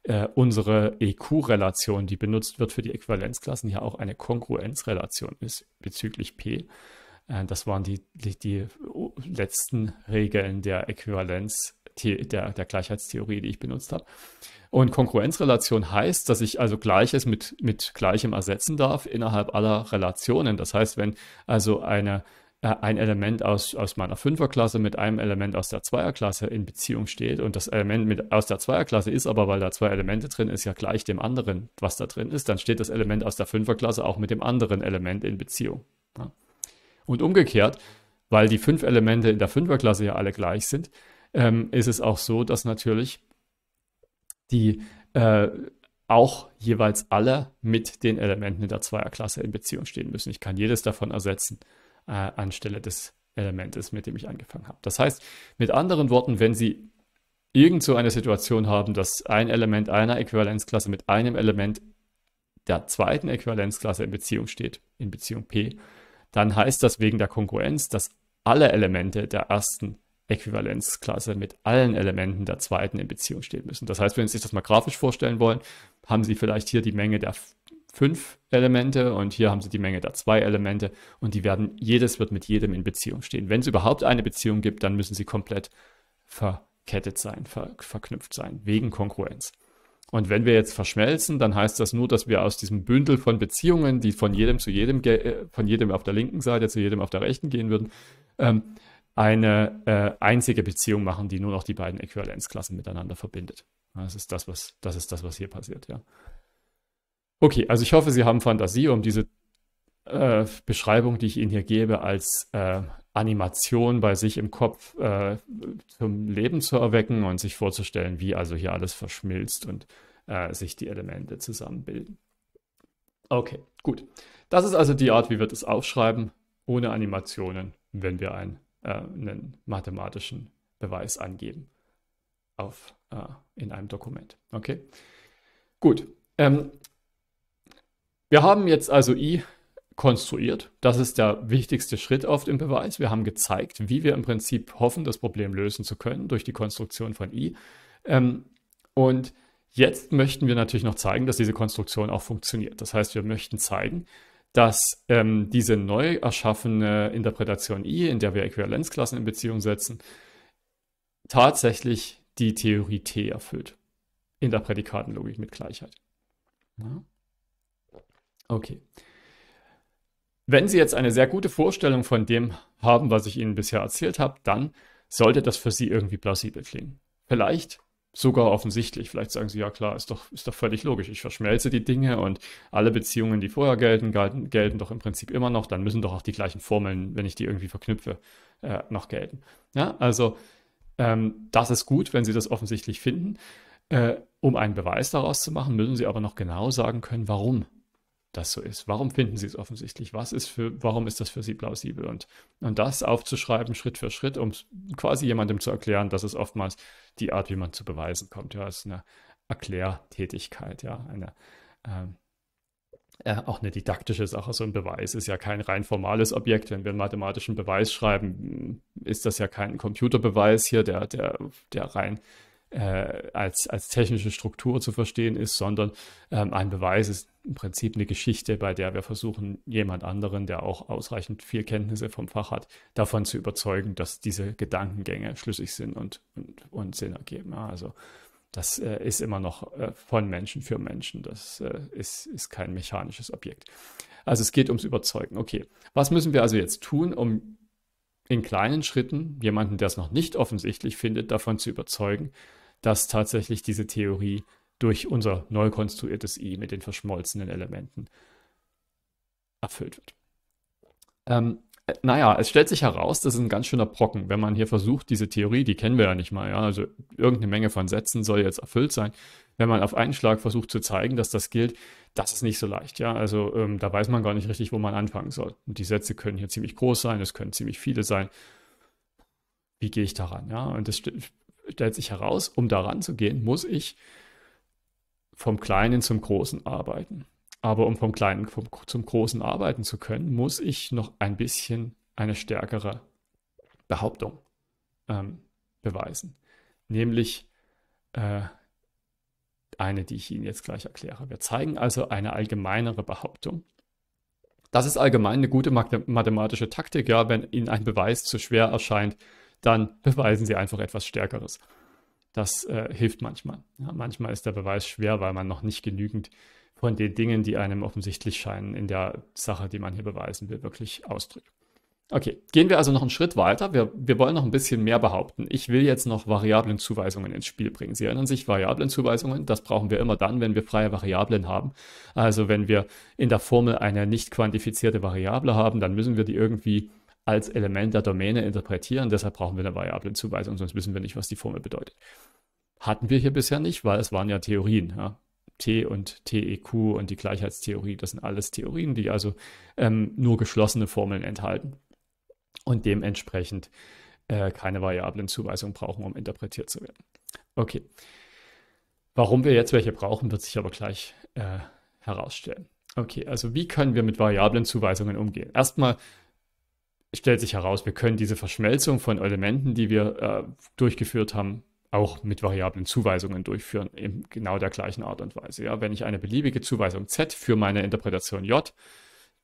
äh, unsere EQ-Relation, die benutzt wird für die Äquivalenzklassen, ja auch eine Kongruenzrelation ist bezüglich P. Äh, das waren die, die, die, letzten Regeln der Äquivalenz, der, der Gleichheitstheorie, die ich benutzt habe. Und Kongruenzrelation heißt, dass ich also Gleiches mit, mit Gleichem ersetzen darf innerhalb aller Relationen. Das heißt, wenn also eine äh, ein Element aus, aus meiner Fünferklasse mit einem Element aus der Zweierklasse in Beziehung steht. Und das Element mit, aus der Zweierklasse ist aber, weil da zwei Elemente drin ist, ja gleich dem anderen, was da drin ist. Dann steht das Element aus der Fünferklasse auch mit dem anderen Element in Beziehung. Ja. Und umgekehrt, weil die fünf Elemente in der Fünferklasse ja alle gleich sind, ähm, ist es auch so, dass natürlich die äh, auch jeweils alle mit den Elementen in der Zweierklasse in Beziehung stehen müssen. Ich kann jedes davon ersetzen äh, anstelle des Elementes, mit dem ich angefangen habe. Das heißt, mit anderen Worten, wenn Sie irgend so eine Situation haben, dass ein Element einer Äquivalenzklasse mit einem Element der zweiten Äquivalenzklasse in Beziehung steht, in Beziehung P, dann heißt das wegen der Konkurrenz, dass alle Elemente der ersten Äquivalenzklasse mit allen Elementen der zweiten in Beziehung stehen müssen. Das heißt, wenn Sie sich das mal grafisch vorstellen wollen, haben Sie vielleicht hier die Menge der fünf Elemente und hier haben sie die Menge der zwei Elemente und die werden, jedes wird mit jedem in Beziehung stehen. Wenn es überhaupt eine Beziehung gibt, dann müssen sie komplett verkettet sein, ver verknüpft sein, wegen Kongruenz. Und wenn wir jetzt verschmelzen, dann heißt das nur, dass wir aus diesem Bündel von Beziehungen, die von jedem zu jedem, äh, von jedem auf der linken Seite zu jedem auf der rechten gehen würden, ähm, eine äh, einzige Beziehung machen, die nur noch die beiden Äquivalenzklassen miteinander verbindet. Das ist das, was, das ist das, was hier passiert, ja. Okay, also ich hoffe, Sie haben Fantasie, um diese äh, Beschreibung, die ich Ihnen hier gebe, als äh, Animation bei sich im Kopf äh, zum Leben zu erwecken und sich vorzustellen, wie also hier alles verschmilzt und äh, sich die Elemente zusammenbilden. Okay, gut. Das ist also die Art, wie wir das aufschreiben, ohne Animationen, wenn wir einen, äh, einen mathematischen Beweis angeben auf, äh, in einem Dokument. Okay, gut. Ähm, wir haben jetzt also i konstruiert. Das ist der wichtigste Schritt auf dem Beweis. Wir haben gezeigt, wie wir im Prinzip hoffen, das Problem lösen zu können durch die Konstruktion von i. Ähm, und jetzt möchten wir natürlich noch zeigen, dass diese Konstruktion auch funktioniert. Das heißt, wir möchten zeigen, dass ähm, diese neu erschaffene Interpretation i, in der wir Äquivalenzklassen in Beziehung setzen, tatsächlich die Theorie T erfüllt. In der Prädikatenlogik mit Gleichheit. Ja. Okay. Wenn Sie jetzt eine sehr gute Vorstellung von dem haben, was ich Ihnen bisher erzählt habe, dann sollte das für Sie irgendwie plausibel klingen. Vielleicht sogar offensichtlich. Vielleicht sagen Sie, ja klar, ist doch, ist doch völlig logisch. Ich verschmelze die Dinge und alle Beziehungen, die vorher gelten, gelten, gelten doch im Prinzip immer noch. Dann müssen doch auch die gleichen Formeln, wenn ich die irgendwie verknüpfe, äh, noch gelten. Ja, also ähm, das ist gut, wenn Sie das offensichtlich finden. Äh, um einen Beweis daraus zu machen, müssen Sie aber noch genau sagen können, warum das so ist. Warum finden sie es offensichtlich? Was ist für, warum ist das für sie plausibel? Und, und das aufzuschreiben, Schritt für Schritt, um quasi jemandem zu erklären, das ist oftmals die Art, wie man zu Beweisen kommt. Ja, ist eine Erklärtätigkeit, ja, eine ähm, äh, auch eine didaktische Sache. So ein Beweis ist ja kein rein formales Objekt. Wenn wir einen mathematischen Beweis schreiben, ist das ja kein Computerbeweis hier, der, der, der rein äh, als, als technische Struktur zu verstehen ist, sondern ähm, ein Beweis ist im Prinzip eine Geschichte, bei der wir versuchen, jemand anderen, der auch ausreichend viel Kenntnisse vom Fach hat, davon zu überzeugen, dass diese Gedankengänge schlüssig sind und, und, und Sinn ergeben. also das äh, ist immer noch äh, von Menschen für Menschen. Das äh, ist, ist kein mechanisches Objekt. Also es geht ums Überzeugen. Okay, was müssen wir also jetzt tun, um in kleinen Schritten jemanden, der es noch nicht offensichtlich findet, davon zu überzeugen, dass tatsächlich diese Theorie durch unser neu konstruiertes I mit den verschmolzenen Elementen erfüllt wird. Ähm, äh, naja, es stellt sich heraus, das ist ein ganz schöner Brocken, wenn man hier versucht, diese Theorie, die kennen wir ja nicht mal, ja, also irgendeine Menge von Sätzen soll jetzt erfüllt sein, wenn man auf einen Schlag versucht zu zeigen, dass das gilt, das ist nicht so leicht, ja, also ähm, da weiß man gar nicht richtig, wo man anfangen soll. Und die Sätze können hier ziemlich groß sein, es können ziemlich viele sein. Wie gehe ich daran, ja? Und das stellt sich heraus, um daran zu gehen, muss ich vom Kleinen zum Großen arbeiten. Aber um vom Kleinen vom, zum Großen arbeiten zu können, muss ich noch ein bisschen eine stärkere Behauptung ähm, beweisen. Nämlich äh, eine, die ich Ihnen jetzt gleich erkläre. Wir zeigen also eine allgemeinere Behauptung. Das ist allgemein eine gute mathematische Taktik, ja, wenn Ihnen ein Beweis zu schwer erscheint, dann beweisen sie einfach etwas Stärkeres. Das äh, hilft manchmal. Ja, manchmal ist der Beweis schwer, weil man noch nicht genügend von den Dingen, die einem offensichtlich scheinen, in der Sache, die man hier beweisen will, wirklich ausdrückt. Okay, gehen wir also noch einen Schritt weiter. Wir, wir wollen noch ein bisschen mehr behaupten. Ich will jetzt noch Variablenzuweisungen ins Spiel bringen. Sie erinnern sich, Variablenzuweisungen, das brauchen wir immer dann, wenn wir freie Variablen haben. Also wenn wir in der Formel eine nicht quantifizierte Variable haben, dann müssen wir die irgendwie als Element der Domäne interpretieren. Deshalb brauchen wir eine Variablenzuweisung, sonst wissen wir nicht, was die Formel bedeutet. Hatten wir hier bisher nicht, weil es waren ja Theorien. Ja? T und TEQ und die Gleichheitstheorie, das sind alles Theorien, die also ähm, nur geschlossene Formeln enthalten und dementsprechend äh, keine Variablenzuweisung brauchen, um interpretiert zu werden. Okay. Warum wir jetzt welche brauchen, wird sich aber gleich äh, herausstellen. Okay, also wie können wir mit Variablenzuweisungen umgehen? Erstmal stellt sich heraus, wir können diese Verschmelzung von Elementen, die wir äh, durchgeführt haben, auch mit variablen Zuweisungen durchführen, in genau der gleichen Art und Weise. Ja, wenn ich eine beliebige Zuweisung z für meine Interpretation j,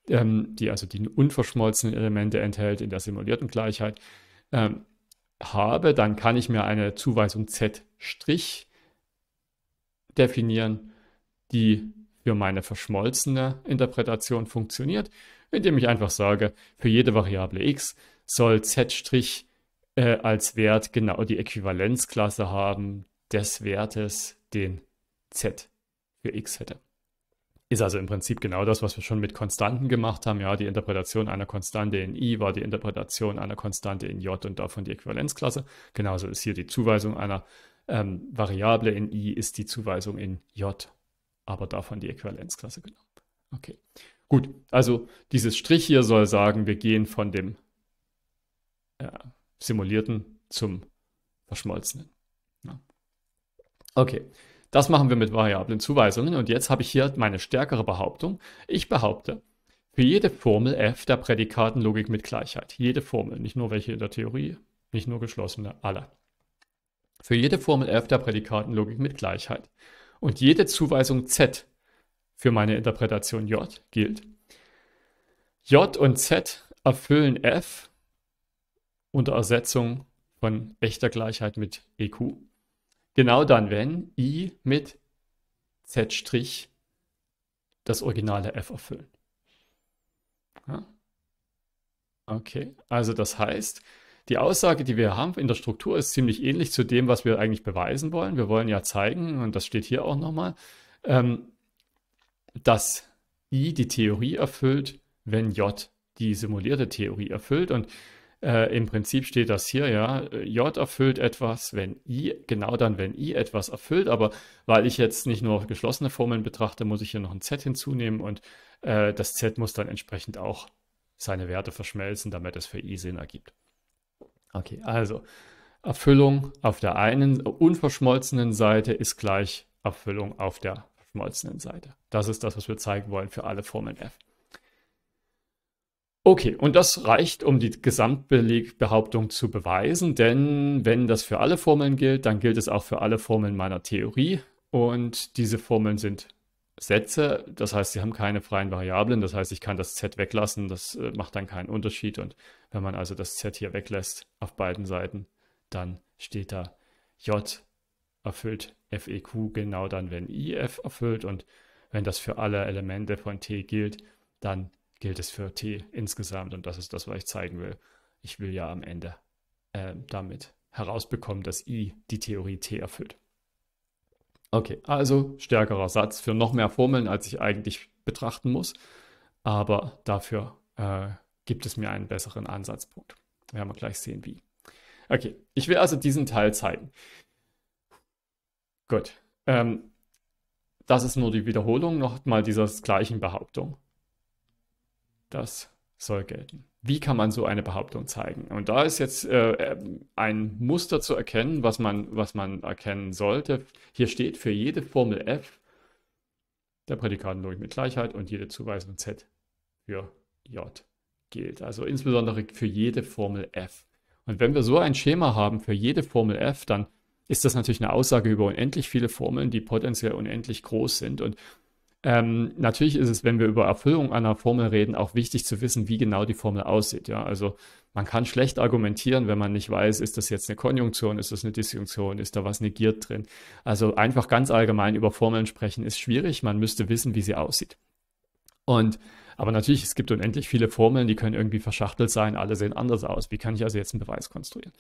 ähm, die also die unverschmolzenen Elemente enthält in der simulierten Gleichheit, ähm, habe, dann kann ich mir eine Zuweisung z' definieren, die für meine verschmolzene Interpretation funktioniert indem ich einfach sage, für jede Variable x soll z' äh, als Wert genau die Äquivalenzklasse haben des Wertes, den z für x hätte. Ist also im Prinzip genau das, was wir schon mit Konstanten gemacht haben. Ja, die Interpretation einer Konstante in i war die Interpretation einer Konstante in j und davon die Äquivalenzklasse. Genauso ist hier die Zuweisung einer ähm, Variable in i ist die Zuweisung in j, aber davon die Äquivalenzklasse genommen. Okay. Gut, also dieses Strich hier soll sagen, wir gehen von dem ja, simulierten zum verschmolzenen. Ja. Okay, das machen wir mit variablen Zuweisungen und jetzt habe ich hier meine stärkere Behauptung. Ich behaupte, für jede Formel f der Prädikatenlogik mit Gleichheit, jede Formel, nicht nur welche in der Theorie, nicht nur geschlossene, alle. Für jede Formel f der Prädikatenlogik mit Gleichheit und jede Zuweisung z für meine Interpretation J gilt. J und Z erfüllen F unter Ersetzung von echter Gleichheit mit EQ. Genau dann, wenn I mit Z' das originale F erfüllen. Ja. Okay, also das heißt, die Aussage, die wir haben in der Struktur, ist ziemlich ähnlich zu dem, was wir eigentlich beweisen wollen. Wir wollen ja zeigen, und das steht hier auch nochmal, ähm, dass I die Theorie erfüllt, wenn J die simulierte Theorie erfüllt. Und äh, im Prinzip steht das hier, ja, J erfüllt etwas, wenn I, genau dann, wenn I etwas erfüllt. Aber weil ich jetzt nicht nur geschlossene Formeln betrachte, muss ich hier noch ein Z hinzunehmen und äh, das Z muss dann entsprechend auch seine Werte verschmelzen, damit es für I Sinn ergibt. Okay, also Erfüllung auf der einen unverschmolzenen Seite ist gleich Erfüllung auf der schmolzenen Seite. Das ist das, was wir zeigen wollen für alle Formeln f. Okay, und das reicht, um die Gesamtbelegbehauptung zu beweisen, denn wenn das für alle Formeln gilt, dann gilt es auch für alle Formeln meiner Theorie und diese Formeln sind Sätze, das heißt, sie haben keine freien Variablen, das heißt, ich kann das z weglassen, das äh, macht dann keinen Unterschied und wenn man also das z hier weglässt auf beiden Seiten, dann steht da j erfüllt FEQ genau dann, wenn IF erfüllt und wenn das für alle Elemente von T gilt, dann gilt es für T insgesamt und das ist das, was ich zeigen will. Ich will ja am Ende äh, damit herausbekommen, dass I die Theorie T erfüllt. Okay, also stärkerer Satz für noch mehr Formeln, als ich eigentlich betrachten muss, aber dafür äh, gibt es mir einen besseren Ansatzpunkt. Werden wir gleich sehen, wie. Okay, ich will also diesen Teil zeigen. Gut. Ähm, das ist nur die Wiederholung nochmal dieser gleichen Behauptung. Das soll gelten. Wie kann man so eine Behauptung zeigen? Und da ist jetzt äh, ein Muster zu erkennen, was man, was man erkennen sollte. Hier steht für jede Formel f der Prädikatenlogik mit Gleichheit und jede Zuweisung z für j gilt. Also insbesondere für jede Formel f. Und wenn wir so ein Schema haben für jede Formel f, dann ist das natürlich eine Aussage über unendlich viele Formeln, die potenziell unendlich groß sind. Und ähm, natürlich ist es, wenn wir über Erfüllung einer Formel reden, auch wichtig zu wissen, wie genau die Formel aussieht. Ja? Also man kann schlecht argumentieren, wenn man nicht weiß, ist das jetzt eine Konjunktion, ist das eine Disjunktion, ist da was negiert drin. Also einfach ganz allgemein über Formeln sprechen ist schwierig. Man müsste wissen, wie sie aussieht. Und aber natürlich, es gibt unendlich viele Formeln, die können irgendwie verschachtelt sein, alle sehen anders aus. Wie kann ich also jetzt einen Beweis konstruieren?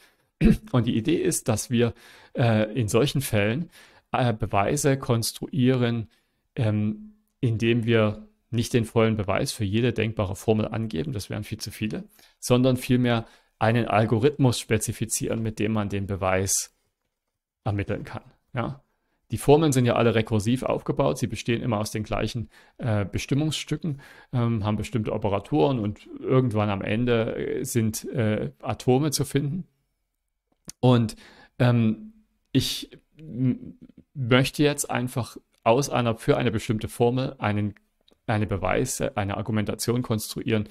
Und die Idee ist, dass wir äh, in solchen Fällen äh, Beweise konstruieren, ähm, indem wir nicht den vollen Beweis für jede denkbare Formel angeben, das wären viel zu viele, sondern vielmehr einen Algorithmus spezifizieren, mit dem man den Beweis ermitteln kann. Ja? Die Formeln sind ja alle rekursiv aufgebaut, sie bestehen immer aus den gleichen äh, Bestimmungsstücken, ähm, haben bestimmte Operatoren und irgendwann am Ende äh, sind äh, Atome zu finden. Und ähm, ich möchte jetzt einfach aus einer für eine bestimmte Formel einen, eine Beweis, äh, eine Argumentation konstruieren,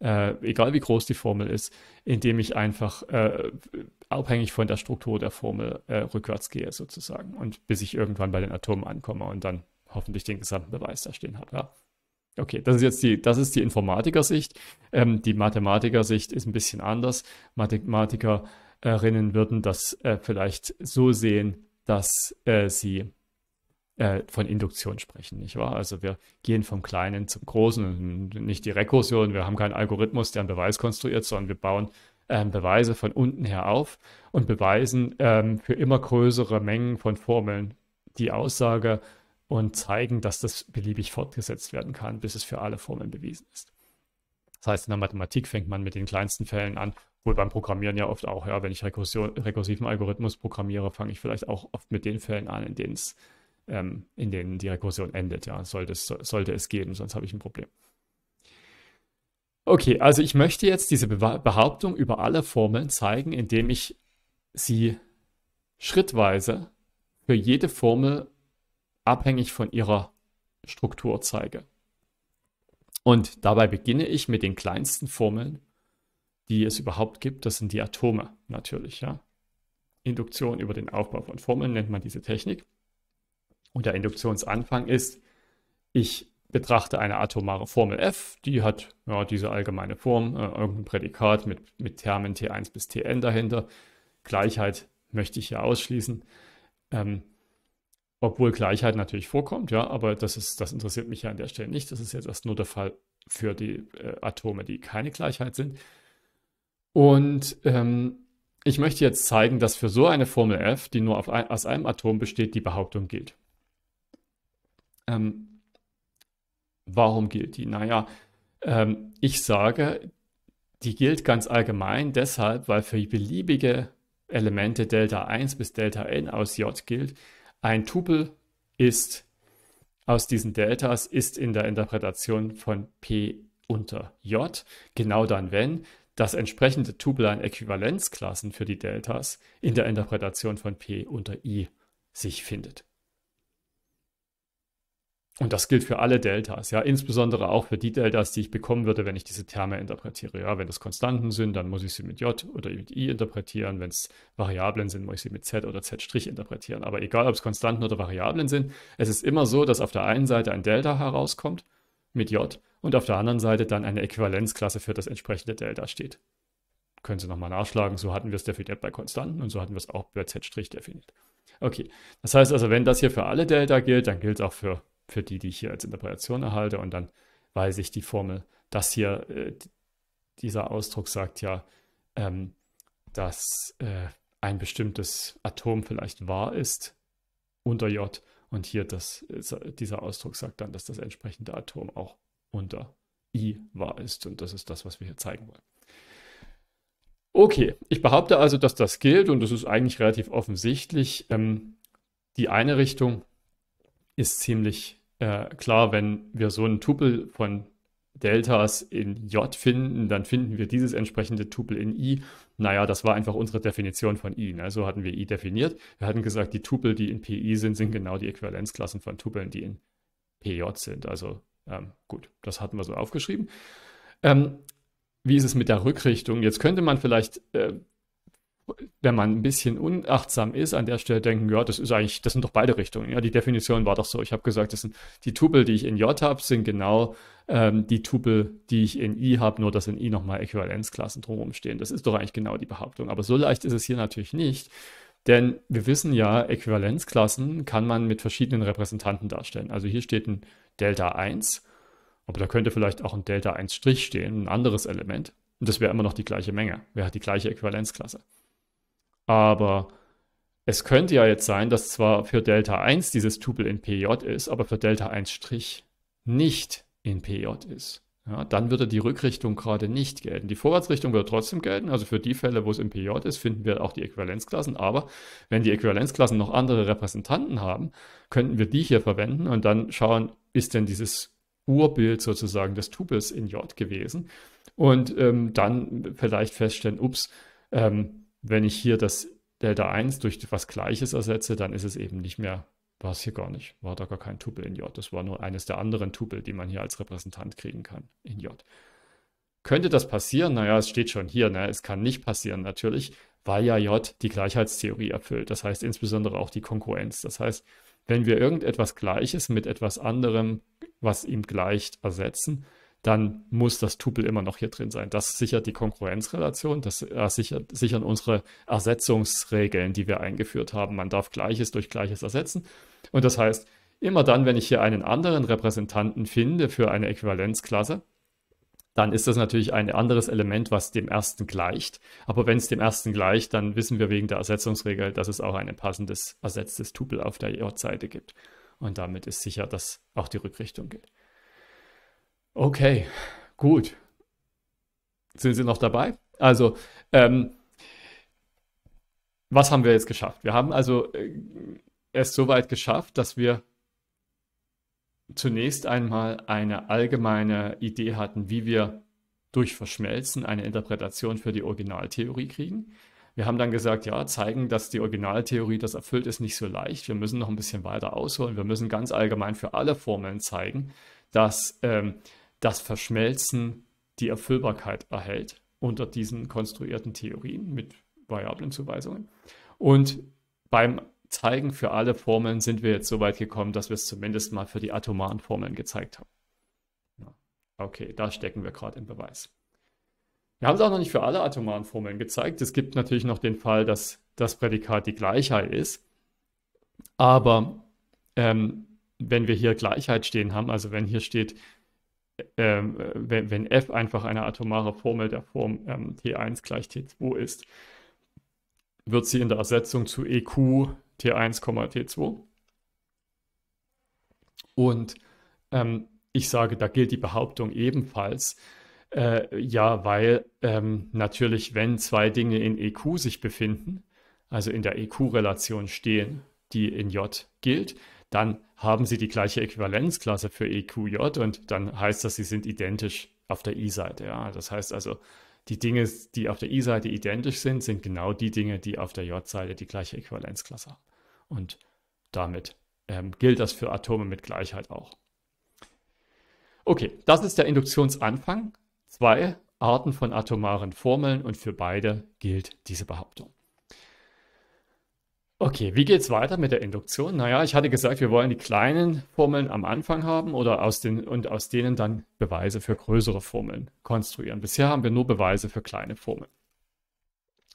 äh, egal wie groß die Formel ist, indem ich einfach äh, abhängig von der Struktur der Formel äh, rückwärts gehe sozusagen und bis ich irgendwann bei den Atomen ankomme und dann hoffentlich den gesamten Beweis da stehen habe. Ja. Okay, das ist jetzt die, das ist die Informatikersicht. Ähm, die Mathematikersicht ist ein bisschen anders. Mathematiker Zuhörerinnen würden das äh, vielleicht so sehen, dass äh, sie äh, von Induktion sprechen, nicht wahr? Also wir gehen vom Kleinen zum Großen und nicht die Rekursion. Wir haben keinen Algorithmus, der einen Beweis konstruiert, sondern wir bauen ähm, Beweise von unten her auf und beweisen ähm, für immer größere Mengen von Formeln die Aussage und zeigen, dass das beliebig fortgesetzt werden kann, bis es für alle Formeln bewiesen ist. Das heißt, in der Mathematik fängt man mit den kleinsten Fällen an Wohl beim Programmieren ja oft auch, ja, wenn ich Rekursion, rekursiven Algorithmus programmiere, fange ich vielleicht auch oft mit den Fällen an, in denen es ähm, in denen die Rekursion endet, ja, sollte es, sollte es geben, sonst habe ich ein Problem. Okay, also ich möchte jetzt diese Behauptung über alle Formeln zeigen, indem ich sie schrittweise für jede Formel abhängig von ihrer Struktur zeige. Und dabei beginne ich mit den kleinsten Formeln die es überhaupt gibt, das sind die Atome natürlich. Ja? Induktion über den Aufbau von Formeln nennt man diese Technik. Und der Induktionsanfang ist, ich betrachte eine atomare Formel f, die hat ja, diese allgemeine Form, äh, irgendein Prädikat mit, mit Termen t1 bis tn dahinter. Gleichheit möchte ich hier ausschließen. Ähm, obwohl Gleichheit natürlich vorkommt, ja, aber das, ist, das interessiert mich ja an der Stelle nicht. Das ist jetzt erst nur der Fall für die äh, Atome, die keine Gleichheit sind. Und ähm, ich möchte jetzt zeigen, dass für so eine Formel F, die nur ein, aus einem Atom besteht, die Behauptung gilt. Ähm, warum gilt die? Naja, ähm, ich sage, die gilt ganz allgemein deshalb, weil für beliebige Elemente Delta 1 bis Delta n aus J gilt, ein Tupel ist aus diesen Deltas ist in der Interpretation von P unter J genau dann, wenn dass entsprechende Tubulan-Äquivalenzklassen für die Deltas in der Interpretation von P unter I sich findet. Und das gilt für alle Deltas, ja, insbesondere auch für die Deltas, die ich bekommen würde, wenn ich diese Terme interpretiere. Ja, wenn es Konstanten sind, dann muss ich sie mit J oder mit I interpretieren. Wenn es Variablen sind, muss ich sie mit Z oder Z' interpretieren. Aber egal, ob es Konstanten oder Variablen sind, es ist immer so, dass auf der einen Seite ein Delta herauskommt mit J und auf der anderen Seite dann eine Äquivalenzklasse für das entsprechende Delta steht. Können Sie nochmal nachschlagen, so hatten wir es definiert bei Konstanten und so hatten wir es auch bei Z' definiert. Okay, das heißt also, wenn das hier für alle Delta gilt, dann gilt es auch für, für die, die ich hier als Interpretation erhalte und dann weiß ich die Formel, dass hier äh, dieser Ausdruck sagt ja, ähm, dass äh, ein bestimmtes Atom vielleicht wahr ist unter J und hier das, äh, dieser Ausdruck sagt dann, dass das entsprechende Atom auch unter i wahr ist. Und das ist das, was wir hier zeigen wollen. Okay, ich behaupte also, dass das gilt und das ist eigentlich relativ offensichtlich. Ähm, die eine Richtung ist ziemlich äh, klar, wenn wir so einen Tupel von Deltas in J finden, dann finden wir dieses entsprechende Tupel in I. Naja, das war einfach unsere Definition von I. Ne? So hatten wir I definiert. Wir hatten gesagt, die Tupel, die in PI sind, sind genau die Äquivalenzklassen von Tupeln, die in PJ sind. Also ähm, gut, das hatten wir so aufgeschrieben. Ähm, wie ist es mit der Rückrichtung? Jetzt könnte man vielleicht, äh, wenn man ein bisschen unachtsam ist, an der Stelle denken, ja, das ist eigentlich, das sind doch beide Richtungen. Ja, die Definition war doch so. Ich habe gesagt, das sind die Tupel, die ich in J habe, sind genau ähm, die Tupel, die ich in I habe, nur dass in I nochmal Äquivalenzklassen drumherum stehen. Das ist doch eigentlich genau die Behauptung. Aber so leicht ist es hier natürlich nicht. Denn wir wissen ja, Äquivalenzklassen kann man mit verschiedenen Repräsentanten darstellen. Also hier steht ein Delta 1. Aber da könnte vielleicht auch ein Delta 1' stehen, ein anderes Element. Und das wäre immer noch die gleiche Menge, wäre halt die gleiche Äquivalenzklasse. Aber es könnte ja jetzt sein, dass zwar für Delta 1 dieses Tupel in PJ ist, aber für Delta 1' nicht in PJ ist ja, dann würde die Rückrichtung gerade nicht gelten. Die Vorwärtsrichtung würde trotzdem gelten. Also für die Fälle, wo es im PJ ist, finden wir auch die Äquivalenzklassen. Aber wenn die Äquivalenzklassen noch andere Repräsentanten haben, könnten wir die hier verwenden und dann schauen, ist denn dieses Urbild sozusagen des Tupels in J gewesen? Und ähm, dann vielleicht feststellen, ups, ähm, wenn ich hier das Delta 1 durch was Gleiches ersetze, dann ist es eben nicht mehr war es hier gar nicht. War da gar kein Tupel in J. Das war nur eines der anderen Tupel, die man hier als Repräsentant kriegen kann in J. Könnte das passieren? Naja, es steht schon hier. Ne? Es kann nicht passieren natürlich, weil ja J die Gleichheitstheorie erfüllt. Das heißt insbesondere auch die Konkurrenz. Das heißt, wenn wir irgendetwas Gleiches mit etwas anderem, was ihm gleicht, ersetzen, dann muss das Tupel immer noch hier drin sein. Das sichert die Konkurrenzrelation, das äh, sichert, sichern unsere Ersetzungsregeln, die wir eingeführt haben. Man darf Gleiches durch Gleiches ersetzen. Und das heißt, immer dann, wenn ich hier einen anderen Repräsentanten finde für eine Äquivalenzklasse, dann ist das natürlich ein anderes Element, was dem ersten gleicht. Aber wenn es dem ersten gleicht, dann wissen wir wegen der Ersetzungsregel, dass es auch ein passendes ersetztes Tupel auf der J-Seite gibt. Und damit ist sicher, dass auch die Rückrichtung gilt. Okay, gut. Sind Sie noch dabei? Also, ähm, was haben wir jetzt geschafft? Wir haben also äh, es weit geschafft, dass wir zunächst einmal eine allgemeine Idee hatten, wie wir durch Verschmelzen eine Interpretation für die Originaltheorie kriegen. Wir haben dann gesagt, ja, zeigen, dass die Originaltheorie das erfüllt, ist nicht so leicht. Wir müssen noch ein bisschen weiter ausholen. Wir müssen ganz allgemein für alle Formeln zeigen, dass ähm, das Verschmelzen die Erfüllbarkeit erhält unter diesen konstruierten Theorien mit variablen Zuweisungen. Und beim Zeigen für alle Formeln sind wir jetzt so weit gekommen, dass wir es zumindest mal für die atomaren Formeln gezeigt haben. Okay, da stecken wir gerade im Beweis. Wir haben es auch noch nicht für alle atomaren Formeln gezeigt. Es gibt natürlich noch den Fall, dass das Prädikat die Gleichheit ist. Aber ähm, wenn wir hier Gleichheit stehen haben, also wenn hier steht ähm, wenn, wenn, f einfach eine atomare Formel der Form ähm, T1 gleich T2 ist, wird sie in der Ersetzung zu EQ T1, T2. Und ähm, ich sage, da gilt die Behauptung ebenfalls. Äh, ja, weil ähm, natürlich, wenn zwei Dinge in EQ sich befinden, also in der EQ-Relation stehen, die in J gilt, dann haben sie die gleiche Äquivalenzklasse für EQJ und dann heißt das, sie sind identisch auf der I-Seite. Ja? Das heißt also, die Dinge, die auf der I-Seite identisch sind, sind genau die Dinge, die auf der J-Seite die gleiche Äquivalenzklasse haben. Und damit ähm, gilt das für Atome mit Gleichheit auch. Okay, das ist der Induktionsanfang. Zwei Arten von atomaren Formeln und für beide gilt diese Behauptung. Okay, wie geht's weiter mit der Induktion? Naja, ich hatte gesagt, wir wollen die kleinen Formeln am Anfang haben oder aus den, und aus denen dann Beweise für größere Formeln konstruieren. Bisher haben wir nur Beweise für kleine Formeln.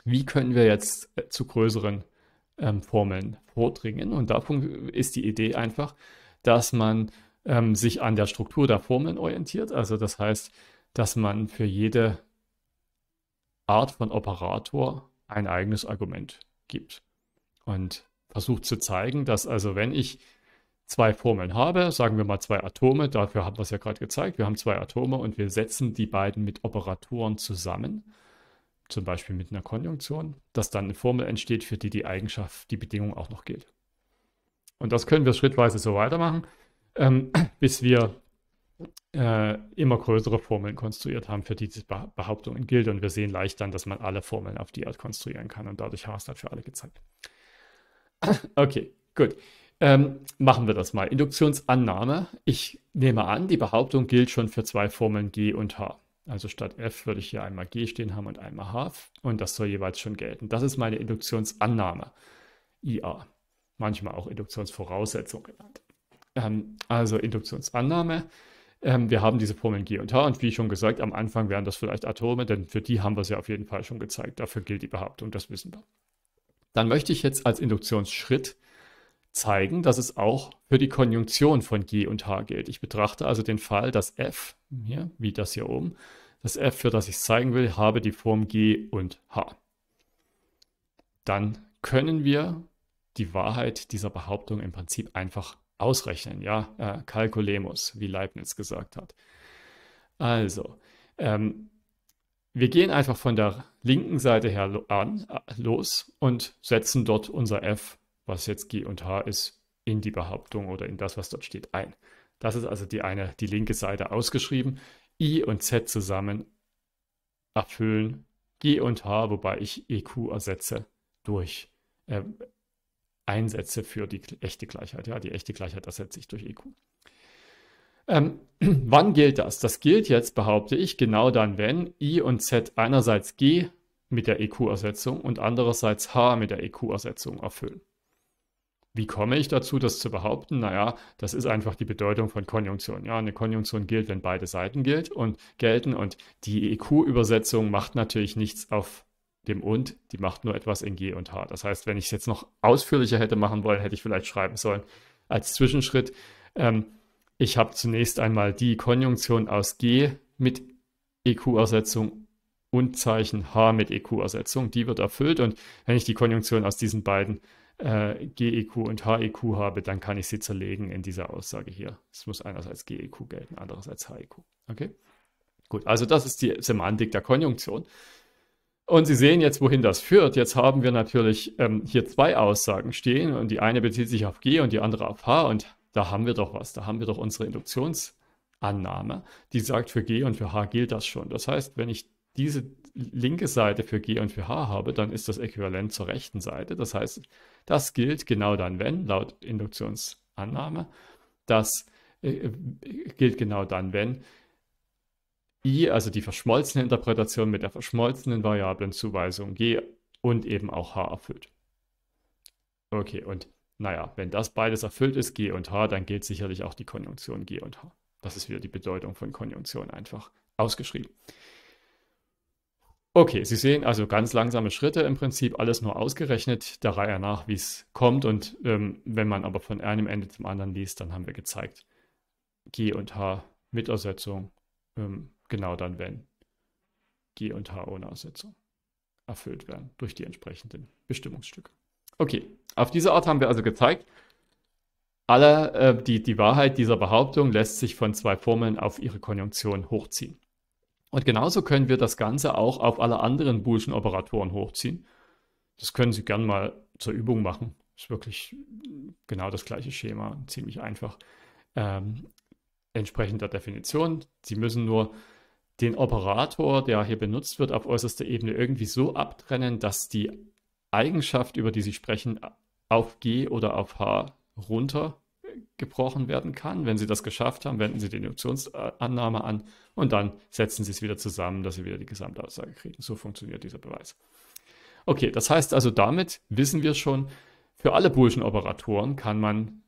Wie können wir jetzt äh, zu größeren ähm, Formeln vordringen? Und davon ist die Idee einfach, dass man ähm, sich an der Struktur der Formeln orientiert. Also das heißt, dass man für jede Art von Operator ein eigenes Argument gibt und versucht zu zeigen, dass also wenn ich zwei Formeln habe, sagen wir mal zwei Atome, dafür haben wir es ja gerade gezeigt, wir haben zwei Atome und wir setzen die beiden mit Operatoren zusammen, zum Beispiel mit einer Konjunktion, dass dann eine Formel entsteht, für die die Eigenschaft, die Bedingung auch noch gilt. Und das können wir schrittweise so weitermachen, ähm, bis wir äh, immer größere Formeln konstruiert haben, für die diese Behauptungen gilt. Und wir sehen leicht dann, dass man alle Formeln auf die Art konstruieren kann. Und dadurch Haarstadt für alle gezeigt. Okay, gut. Ähm, machen wir das mal. Induktionsannahme. Ich nehme an, die Behauptung gilt schon für zwei Formeln G und H. Also statt F würde ich hier einmal G stehen haben und einmal H. Und das soll jeweils schon gelten. Das ist meine Induktionsannahme. IA. Manchmal auch Induktionsvoraussetzung genannt. Ähm, also Induktionsannahme. Ähm, wir haben diese Formeln G und H. Und wie schon gesagt, am Anfang wären das vielleicht Atome, denn für die haben wir es ja auf jeden Fall schon gezeigt. Dafür gilt die Behauptung, das wissen wir dann möchte ich jetzt als Induktionsschritt zeigen, dass es auch für die Konjunktion von G und H gilt. Ich betrachte also den Fall, dass f, hier, wie das hier oben, das f, für das ich es zeigen will, habe die Form G und H. Dann können wir die Wahrheit dieser Behauptung im Prinzip einfach ausrechnen. Ja, äh, Calculemus, wie Leibniz gesagt hat. Also, ähm, wir gehen einfach von der linken Seite her an, äh, los und setzen dort unser f, was jetzt g und h ist, in die Behauptung oder in das, was dort steht, ein. Das ist also die eine, die linke Seite ausgeschrieben. i und z zusammen erfüllen g und h, wobei ich eq ersetze durch äh, Einsätze für die echte Gleichheit. Ja, die echte Gleichheit ersetze ich durch eq. Ähm, wann gilt das? Das gilt jetzt, behaupte ich, genau dann, wenn I und Z einerseits G mit der EQ-Ersetzung und andererseits H mit der EQ-Ersetzung erfüllen. Wie komme ich dazu, das zu behaupten? Naja, das ist einfach die Bedeutung von Konjunktion. Ja, eine Konjunktion gilt, wenn beide Seiten gilt und gelten und die EQ-Übersetzung macht natürlich nichts auf dem und, die macht nur etwas in G und H. Das heißt, wenn ich es jetzt noch ausführlicher hätte machen wollen, hätte ich vielleicht schreiben sollen als Zwischenschritt. Ähm, ich habe zunächst einmal die Konjunktion aus G mit EQ-Ersetzung und Zeichen H mit EQ-Ersetzung. Die wird erfüllt und wenn ich die Konjunktion aus diesen beiden äh, GEQ und HEQ habe, dann kann ich sie zerlegen in dieser Aussage hier. Es muss einerseits GEQ gelten, andererseits HEQ. Okay? Gut, also das ist die Semantik der Konjunktion. Und Sie sehen jetzt, wohin das führt. Jetzt haben wir natürlich ähm, hier zwei Aussagen stehen und die eine bezieht sich auf G und die andere auf H und da haben wir doch was, da haben wir doch unsere Induktionsannahme, die sagt, für G und für H gilt das schon. Das heißt, wenn ich diese linke Seite für G und für H habe, dann ist das äquivalent zur rechten Seite. Das heißt, das gilt genau dann, wenn, laut Induktionsannahme, das äh, äh gilt genau dann, wenn I, also die verschmolzene Interpretation mit der verschmolzenen Variablenzuweisung G und eben auch H erfüllt. Okay, und naja, wenn das beides erfüllt ist, G und H, dann gilt sicherlich auch die Konjunktion G und H. Das ist wieder die Bedeutung von Konjunktion einfach ausgeschrieben. Okay, Sie sehen also ganz langsame Schritte im Prinzip, alles nur ausgerechnet, der Reihe nach, wie es kommt. Und ähm, wenn man aber von einem Ende zum anderen liest, dann haben wir gezeigt, G und H mit Ersetzung, ähm, genau dann, wenn G und H ohne Ersetzung erfüllt werden durch die entsprechenden Bestimmungsstücke. Okay, auf diese Art haben wir also gezeigt, alle, äh, die, die Wahrheit dieser Behauptung lässt sich von zwei Formeln auf ihre Konjunktion hochziehen. Und genauso können wir das Ganze auch auf alle anderen boolschen Operatoren hochziehen. Das können Sie gern mal zur Übung machen. Ist wirklich genau das gleiche Schema, ziemlich einfach. Ähm, entsprechend der Definition. Sie müssen nur den Operator, der hier benutzt wird, auf äußerster Ebene irgendwie so abtrennen, dass die Eigenschaft, über die Sie sprechen, auf G oder auf H runtergebrochen werden kann. Wenn Sie das geschafft haben, wenden Sie die Induktionsannahme an und dann setzen Sie es wieder zusammen, dass Sie wieder die Gesamtaussage kriegen. So funktioniert dieser Beweis. Okay, das heißt also, damit wissen wir schon, für alle Boolschen Operatoren kann man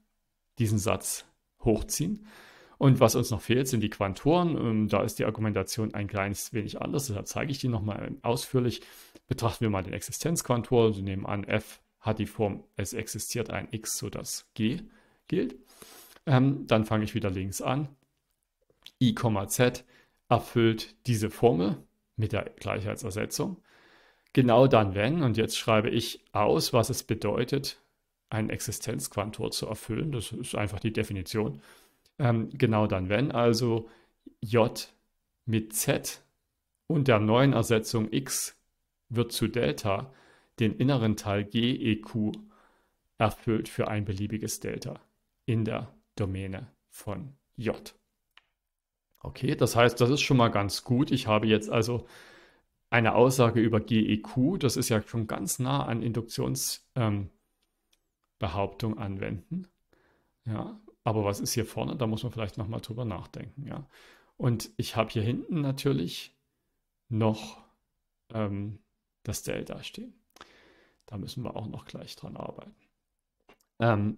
diesen Satz hochziehen. Und was uns noch fehlt, sind die Quantoren. Ähm, da ist die Argumentation ein kleines wenig anders. Deshalb zeige ich die nochmal ausführlich. Betrachten wir mal den Existenzquantor. Wir nehmen an, f hat die Form, es existiert ein x, sodass g gilt. Ähm, dann fange ich wieder links an. i, z erfüllt diese Formel mit der Gleichheitsersetzung. Genau dann, wenn, und jetzt schreibe ich aus, was es bedeutet, einen Existenzquantor zu erfüllen. Das ist einfach die Definition. Ähm, genau dann, wenn also j mit z und der neuen Ersetzung x wird zu Delta den inneren Teil GEQ erfüllt für ein beliebiges Delta in der Domäne von J. Okay, das heißt, das ist schon mal ganz gut. Ich habe jetzt also eine Aussage über GEQ, das ist ja schon ganz nah an Induktionsbehauptung ähm, anwenden. Ja, aber was ist hier vorne? Da muss man vielleicht nochmal drüber nachdenken. Ja? Und ich habe hier hinten natürlich noch ähm, das Delta stehen. Da müssen wir auch noch gleich dran arbeiten. Ähm,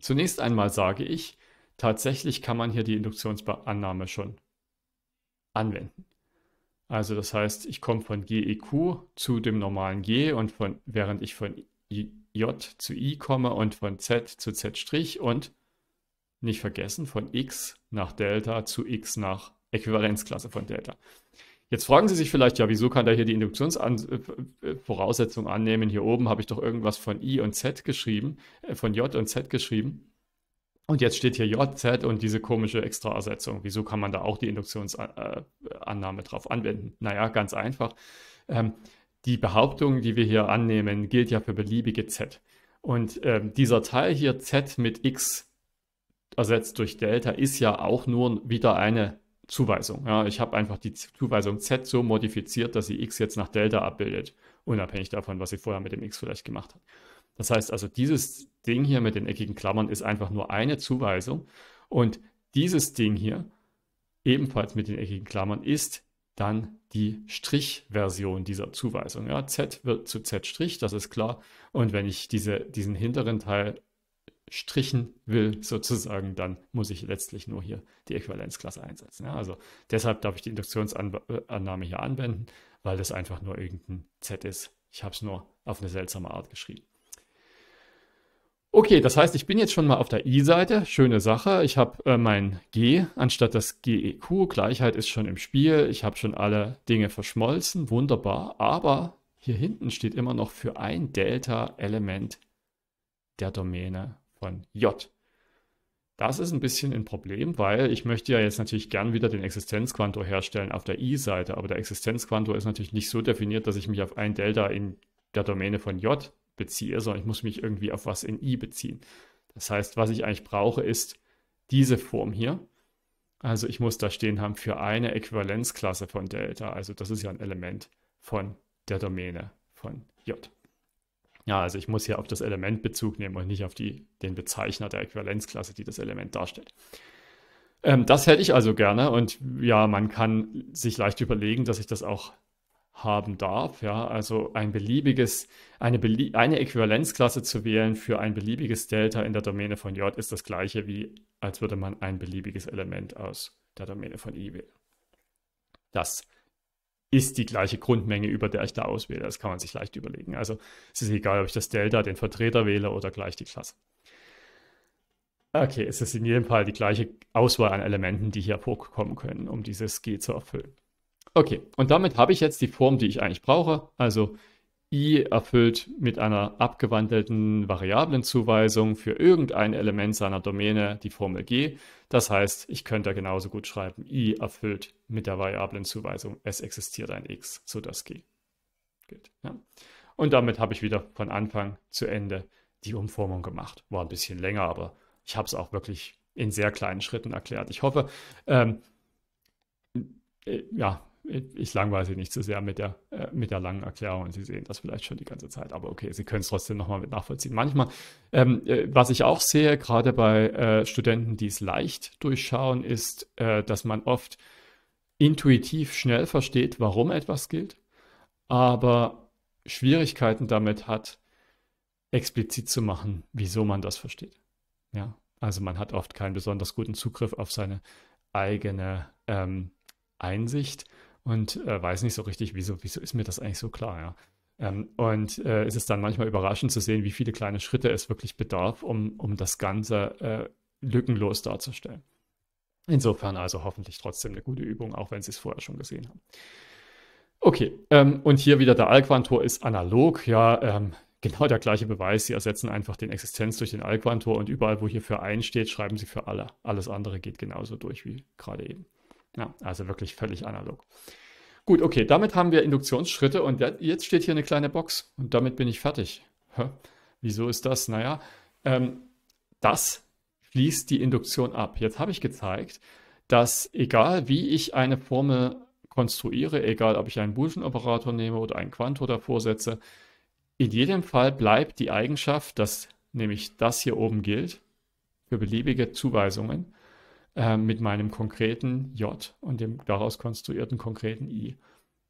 zunächst einmal sage ich, tatsächlich kann man hier die Induktionsannahme schon anwenden. Also das heißt, ich komme von GEQ zu dem normalen G und von, während ich von J zu I komme und von Z zu Z' und nicht vergessen, von x nach Delta zu x nach Äquivalenzklasse von Delta. Jetzt fragen Sie sich vielleicht, ja, wieso kann da hier die Induktionsvoraussetzung äh, äh, annehmen? Hier oben habe ich doch irgendwas von i und z geschrieben, äh, von j und z geschrieben. Und jetzt steht hier J, Z und diese komische Extraersetzung. Wieso kann man da auch die Induktionsannahme drauf anwenden? Naja, ganz einfach. Ähm, die Behauptung, die wir hier annehmen, gilt ja für beliebige Z. Und ähm, dieser Teil hier Z mit X ersetzt durch Delta ist ja auch nur wieder eine Zuweisung. Ja, ich habe einfach die Zuweisung Z so modifiziert, dass sie X jetzt nach Delta abbildet, unabhängig davon, was sie vorher mit dem X vielleicht gemacht hat. Das heißt also, dieses Ding hier mit den eckigen Klammern ist einfach nur eine Zuweisung und dieses Ding hier, ebenfalls mit den eckigen Klammern, ist dann die Strichversion dieser Zuweisung. Ja, Z wird zu Z', das ist klar. Und wenn ich diese, diesen hinteren Teil strichen will, sozusagen, dann muss ich letztlich nur hier die Äquivalenzklasse einsetzen. Ja, also deshalb darf ich die Induktionsannahme hier anwenden, weil das einfach nur irgendein Z ist. Ich habe es nur auf eine seltsame Art geschrieben. Okay, das heißt, ich bin jetzt schon mal auf der I-Seite. Schöne Sache. Ich habe äh, mein G anstatt das GEQ. Gleichheit ist schon im Spiel. Ich habe schon alle Dinge verschmolzen. Wunderbar. Aber hier hinten steht immer noch für ein Delta-Element der Domäne von J. Das ist ein bisschen ein Problem, weil ich möchte ja jetzt natürlich gern wieder den Existenzquantor herstellen auf der i-Seite, aber der Existenzquantor ist natürlich nicht so definiert, dass ich mich auf ein Delta in der Domäne von J beziehe, sondern ich muss mich irgendwie auf was in i beziehen. Das heißt, was ich eigentlich brauche, ist diese Form hier. Also ich muss da stehen haben für eine Äquivalenzklasse von Delta. Also das ist ja ein Element von der Domäne von J. Ja, also ich muss hier auf das Element Bezug nehmen und nicht auf die, den Bezeichner der Äquivalenzklasse, die das Element darstellt. Ähm, das hätte ich also gerne und ja, man kann sich leicht überlegen, dass ich das auch haben darf. Ja, also ein beliebiges, eine, eine Äquivalenzklasse zu wählen für ein beliebiges Delta in der Domäne von J ist das gleiche wie, als würde man ein beliebiges Element aus der Domäne von I wählen. Das ist die gleiche Grundmenge, über der ich da auswähle. Das kann man sich leicht überlegen. Also es ist egal, ob ich das Delta, den Vertreter wähle oder gleich die Klasse. Okay, es ist in jedem Fall die gleiche Auswahl an Elementen, die hier vorkommen können, um dieses G zu erfüllen. Okay, und damit habe ich jetzt die Form, die ich eigentlich brauche. Also i erfüllt mit einer abgewandelten Variablenzuweisung für irgendein Element seiner Domäne die Formel g. Das heißt, ich könnte genauso gut schreiben, i erfüllt mit der Variablenzuweisung, es existiert ein x, sodass g gilt. Ja. Und damit habe ich wieder von Anfang zu Ende die Umformung gemacht. War ein bisschen länger, aber ich habe es auch wirklich in sehr kleinen Schritten erklärt. Ich hoffe, ähm, äh, ja, ich langweile Sie nicht zu so sehr mit der, äh, mit der langen Erklärung. Sie sehen das vielleicht schon die ganze Zeit, aber okay, Sie können es trotzdem nochmal mit nachvollziehen. Manchmal, ähm, äh, was ich auch sehe, gerade bei äh, Studenten, die es leicht durchschauen, ist, äh, dass man oft intuitiv schnell versteht, warum etwas gilt, aber Schwierigkeiten damit hat, explizit zu machen, wieso man das versteht. Ja, also man hat oft keinen besonders guten Zugriff auf seine eigene ähm, Einsicht und äh, weiß nicht so richtig, wieso, wieso ist mir das eigentlich so klar, ja. Ähm, und äh, es ist dann manchmal überraschend zu sehen, wie viele kleine Schritte es wirklich bedarf, um, um das Ganze äh, lückenlos darzustellen. Insofern also hoffentlich trotzdem eine gute Übung, auch wenn Sie es vorher schon gesehen haben. Okay, ähm, und hier wieder der Alquantor ist analog, ja, ähm, genau der gleiche Beweis. Sie ersetzen einfach den Existenz durch den Alquantor und überall, wo hier für ein steht, schreiben Sie für alle. Alles andere geht genauso durch wie gerade eben. Ja, also wirklich völlig analog. Gut, okay, damit haben wir Induktionsschritte und jetzt steht hier eine kleine Box und damit bin ich fertig. Hä? Wieso ist das? Naja, ähm, das schließt die Induktion ab. Jetzt habe ich gezeigt, dass egal wie ich eine Formel konstruiere, egal ob ich einen Boolschen-Operator nehme oder einen Quantor davor setze, in jedem Fall bleibt die Eigenschaft, dass nämlich das hier oben gilt, für beliebige Zuweisungen, äh, mit meinem konkreten J und dem daraus konstruierten konkreten I.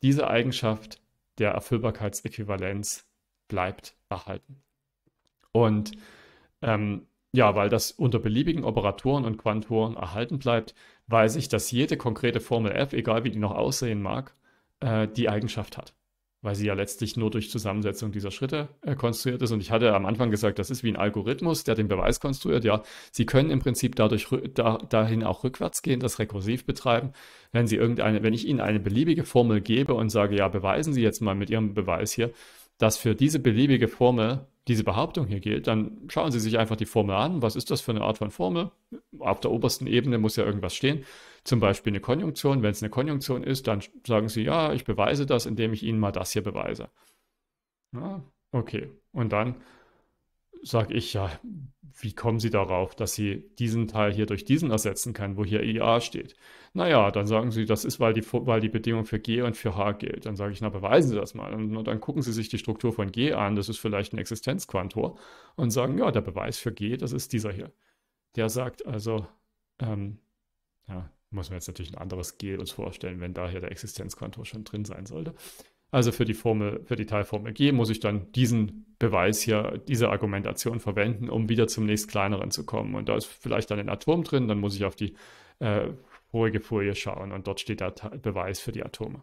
Diese Eigenschaft der Erfüllbarkeitsäquivalenz bleibt erhalten. Und ähm, ja, weil das unter beliebigen Operatoren und Quantoren erhalten bleibt, weiß ich, dass jede konkrete Formel f, egal wie die noch aussehen mag, äh, die Eigenschaft hat weil sie ja letztlich nur durch Zusammensetzung dieser Schritte äh, konstruiert ist. Und ich hatte am Anfang gesagt, das ist wie ein Algorithmus, der den Beweis konstruiert. Ja, Sie können im Prinzip dadurch da, dahin auch rückwärts gehen, das rekursiv betreiben. Wenn Sie irgendeine, wenn ich Ihnen eine beliebige Formel gebe und sage, ja, beweisen Sie jetzt mal mit Ihrem Beweis hier, dass für diese beliebige Formel diese Behauptung hier gilt, dann schauen Sie sich einfach die Formel an. Was ist das für eine Art von Formel? Auf der obersten Ebene muss ja irgendwas stehen. Zum Beispiel eine Konjunktion. Wenn es eine Konjunktion ist, dann sagen Sie, ja, ich beweise das, indem ich Ihnen mal das hier beweise. Ja, okay. Und dann sage ich, ja, wie kommen Sie darauf, dass Sie diesen Teil hier durch diesen ersetzen können, wo hier IA e steht? Naja, dann sagen Sie, das ist, weil die, weil die Bedingung für G und für H gilt. Dann sage ich, na, beweisen Sie das mal. Und, und, dann gucken Sie sich die Struktur von G an, das ist vielleicht ein Existenzquantor, und sagen, ja, der Beweis für G, das ist dieser hier. Der sagt also, ähm, ja, muss man jetzt natürlich ein anderes Gel uns vorstellen, wenn da hier der Existenzkonto schon drin sein sollte. Also für die Formel, für die Teilformel G muss ich dann diesen Beweis hier, diese Argumentation verwenden, um wieder zum nächst kleineren zu kommen. Und da ist vielleicht dann ein Atom drin, dann muss ich auf die äh, vorige Folie schauen und dort steht der Beweis für die Atome.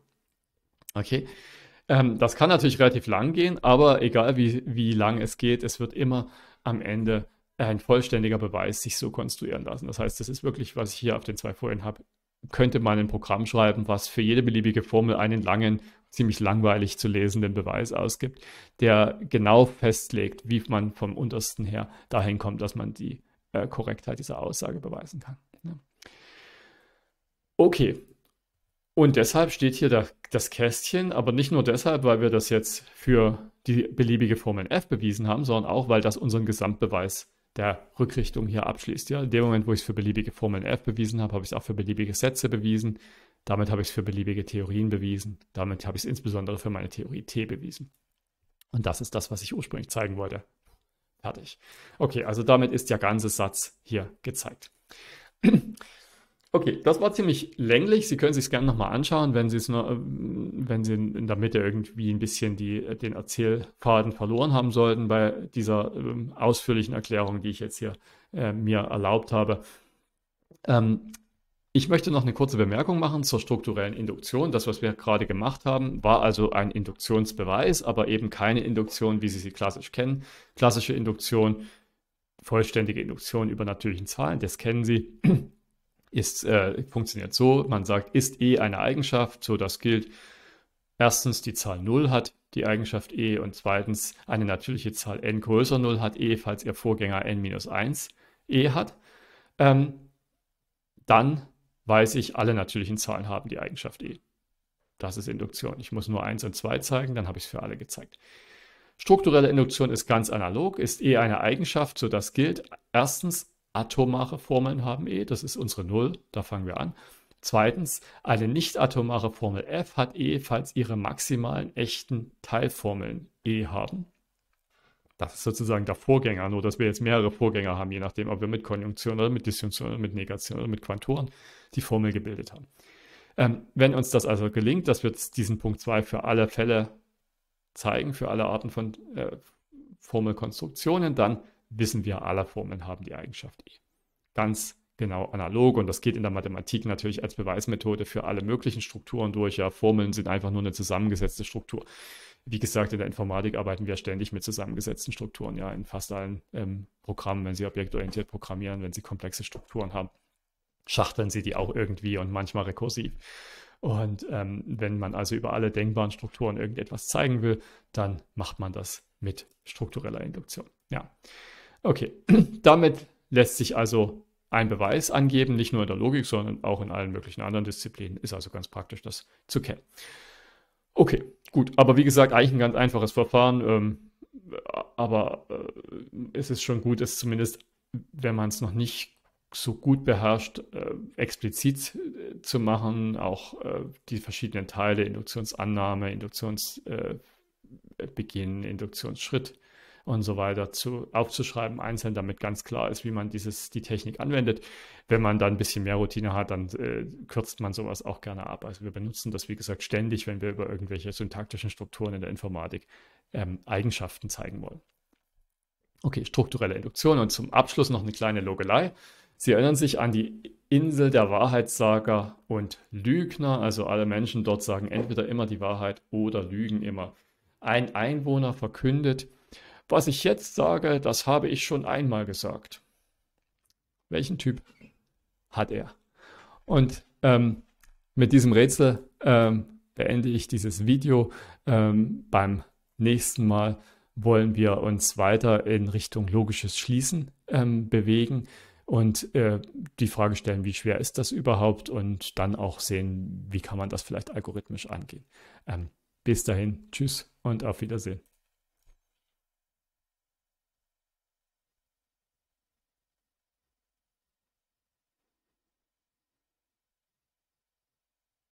Okay. Ähm, das kann natürlich relativ lang gehen, aber egal wie, wie lang es geht, es wird immer am Ende ein vollständiger Beweis sich so konstruieren lassen. Das heißt, das ist wirklich, was ich hier auf den zwei Folien habe, könnte man ein Programm schreiben, was für jede beliebige Formel einen langen, ziemlich langweilig zu lesenden Beweis ausgibt, der genau festlegt, wie man vom untersten her dahin kommt, dass man die äh, Korrektheit dieser Aussage beweisen kann. Ja. Ne? Okay, und deshalb steht hier das Kästchen, aber nicht nur deshalb, weil wir das jetzt für die beliebige Formel f bewiesen haben, sondern auch, weil das unseren Gesamtbeweis der Rückrichtung hier abschließt. Ja, in dem Moment, wo ich es für beliebige Formeln f bewiesen habe, habe ich es auch für beliebige Sätze bewiesen. Damit habe ich es für beliebige Theorien bewiesen. Damit habe ich es insbesondere für meine Theorie T bewiesen. Und das ist das, was ich ursprünglich zeigen wollte. Fertig. Okay, also damit ist der ganze Satz hier gezeigt. Okay, das war ziemlich länglich. Sie können es sich gerne nochmal anschauen, wenn Sie nur, äh, wenn Sie in der Mitte irgendwie ein bisschen die, äh, den Erzählfaden verloren haben sollten bei dieser ähm, ausführlichen Erklärung, die ich jetzt hier äh, mir erlaubt habe. Ähm, ich möchte noch eine kurze Bemerkung machen zur strukturellen Induktion. Das, was wir gerade gemacht haben, war also ein Induktionsbeweis, aber eben keine Induktion, wie Sie sie klassisch kennen. Klassische Induktion, vollständige Induktion über natürlichen Zahlen, das kennen Sie ist, äh, funktioniert so, man sagt, ist E eine Eigenschaft, so das gilt. Erstens, die Zahl 0 hat die Eigenschaft E und zweitens, eine natürliche Zahl n größer 0 hat E, falls ihr Vorgänger n-1 E hat. Ähm, dann weiß ich, alle natürlichen Zahlen haben die Eigenschaft E. Das ist Induktion. Ich muss nur 1 und 2 zeigen, dann habe ich es für alle gezeigt. Strukturelle Induktion ist ganz analog, ist E eine Eigenschaft, so das gilt. Erstens, atomare Formeln haben E, das ist unsere Null, da fangen wir an. Zweitens, eine nicht-atomare Formel F hat E, falls ihre maximalen echten Teilformeln E haben. Das ist sozusagen der Vorgänger, nur dass wir jetzt mehrere Vorgänger haben, je nachdem, ob wir mit Konjunktion oder mit Disjunktion oder mit Negation oder mit Quantoren die Formel gebildet haben. Ähm, wenn uns das also gelingt, dass wir diesen Punkt 2 für alle Fälle zeigen, für alle Arten von äh, Formelkonstruktionen, dann wissen wir, alle Formeln haben die Eigenschaft E. Ganz genau analog und das geht in der Mathematik natürlich als Beweismethode für alle möglichen Strukturen durch. Ja, Formeln sind einfach nur eine zusammengesetzte Struktur. Wie gesagt, in der Informatik arbeiten wir ständig mit zusammengesetzten Strukturen, ja, in fast allen ähm, Programmen, wenn Sie objektorientiert programmieren, wenn Sie komplexe Strukturen haben, schachteln Sie die auch irgendwie und manchmal rekursiv. Und ähm, wenn man also über alle denkbaren Strukturen irgendetwas zeigen will, dann macht man das mit struktureller Induktion. Ja. Okay, damit lässt sich also ein Beweis angeben, nicht nur in der Logik, sondern auch in allen möglichen anderen Disziplinen. Ist also ganz praktisch, das zu kennen. Okay, gut, aber wie gesagt, eigentlich ein ganz einfaches Verfahren, ähm, aber äh, es ist schon gut, es zumindest, wenn man es noch nicht so gut beherrscht, äh, explizit äh, zu machen, auch äh, die verschiedenen Teile, Induktionsannahme, Induktionsbeginn, äh, Induktionsschritt und so weiter zu, aufzuschreiben, einzeln, damit ganz klar ist, wie man dieses, die Technik anwendet. Wenn man da ein bisschen mehr Routine hat, dann äh, kürzt man sowas auch gerne ab. Also wir benutzen das, wie gesagt, ständig, wenn wir über irgendwelche syntaktischen Strukturen in der Informatik ähm, Eigenschaften zeigen wollen. Okay, strukturelle Induktion und zum Abschluss noch eine kleine Logelei. Sie erinnern sich an die Insel der Wahrheitssager und Lügner. Also alle Menschen dort sagen entweder immer die Wahrheit oder lügen immer. Ein Einwohner verkündet, was ich jetzt sage, das habe ich schon einmal gesagt. Welchen Typ hat er? Und ähm, mit diesem Rätsel ähm, beende ich dieses Video. Ähm, beim nächsten Mal wollen wir uns weiter in Richtung logisches Schließen ähm, bewegen und äh, die Frage stellen, wie schwer ist das überhaupt und dann auch sehen, wie kann man das vielleicht algorithmisch angehen. Ähm, bis dahin, tschüss und auf Wiedersehen.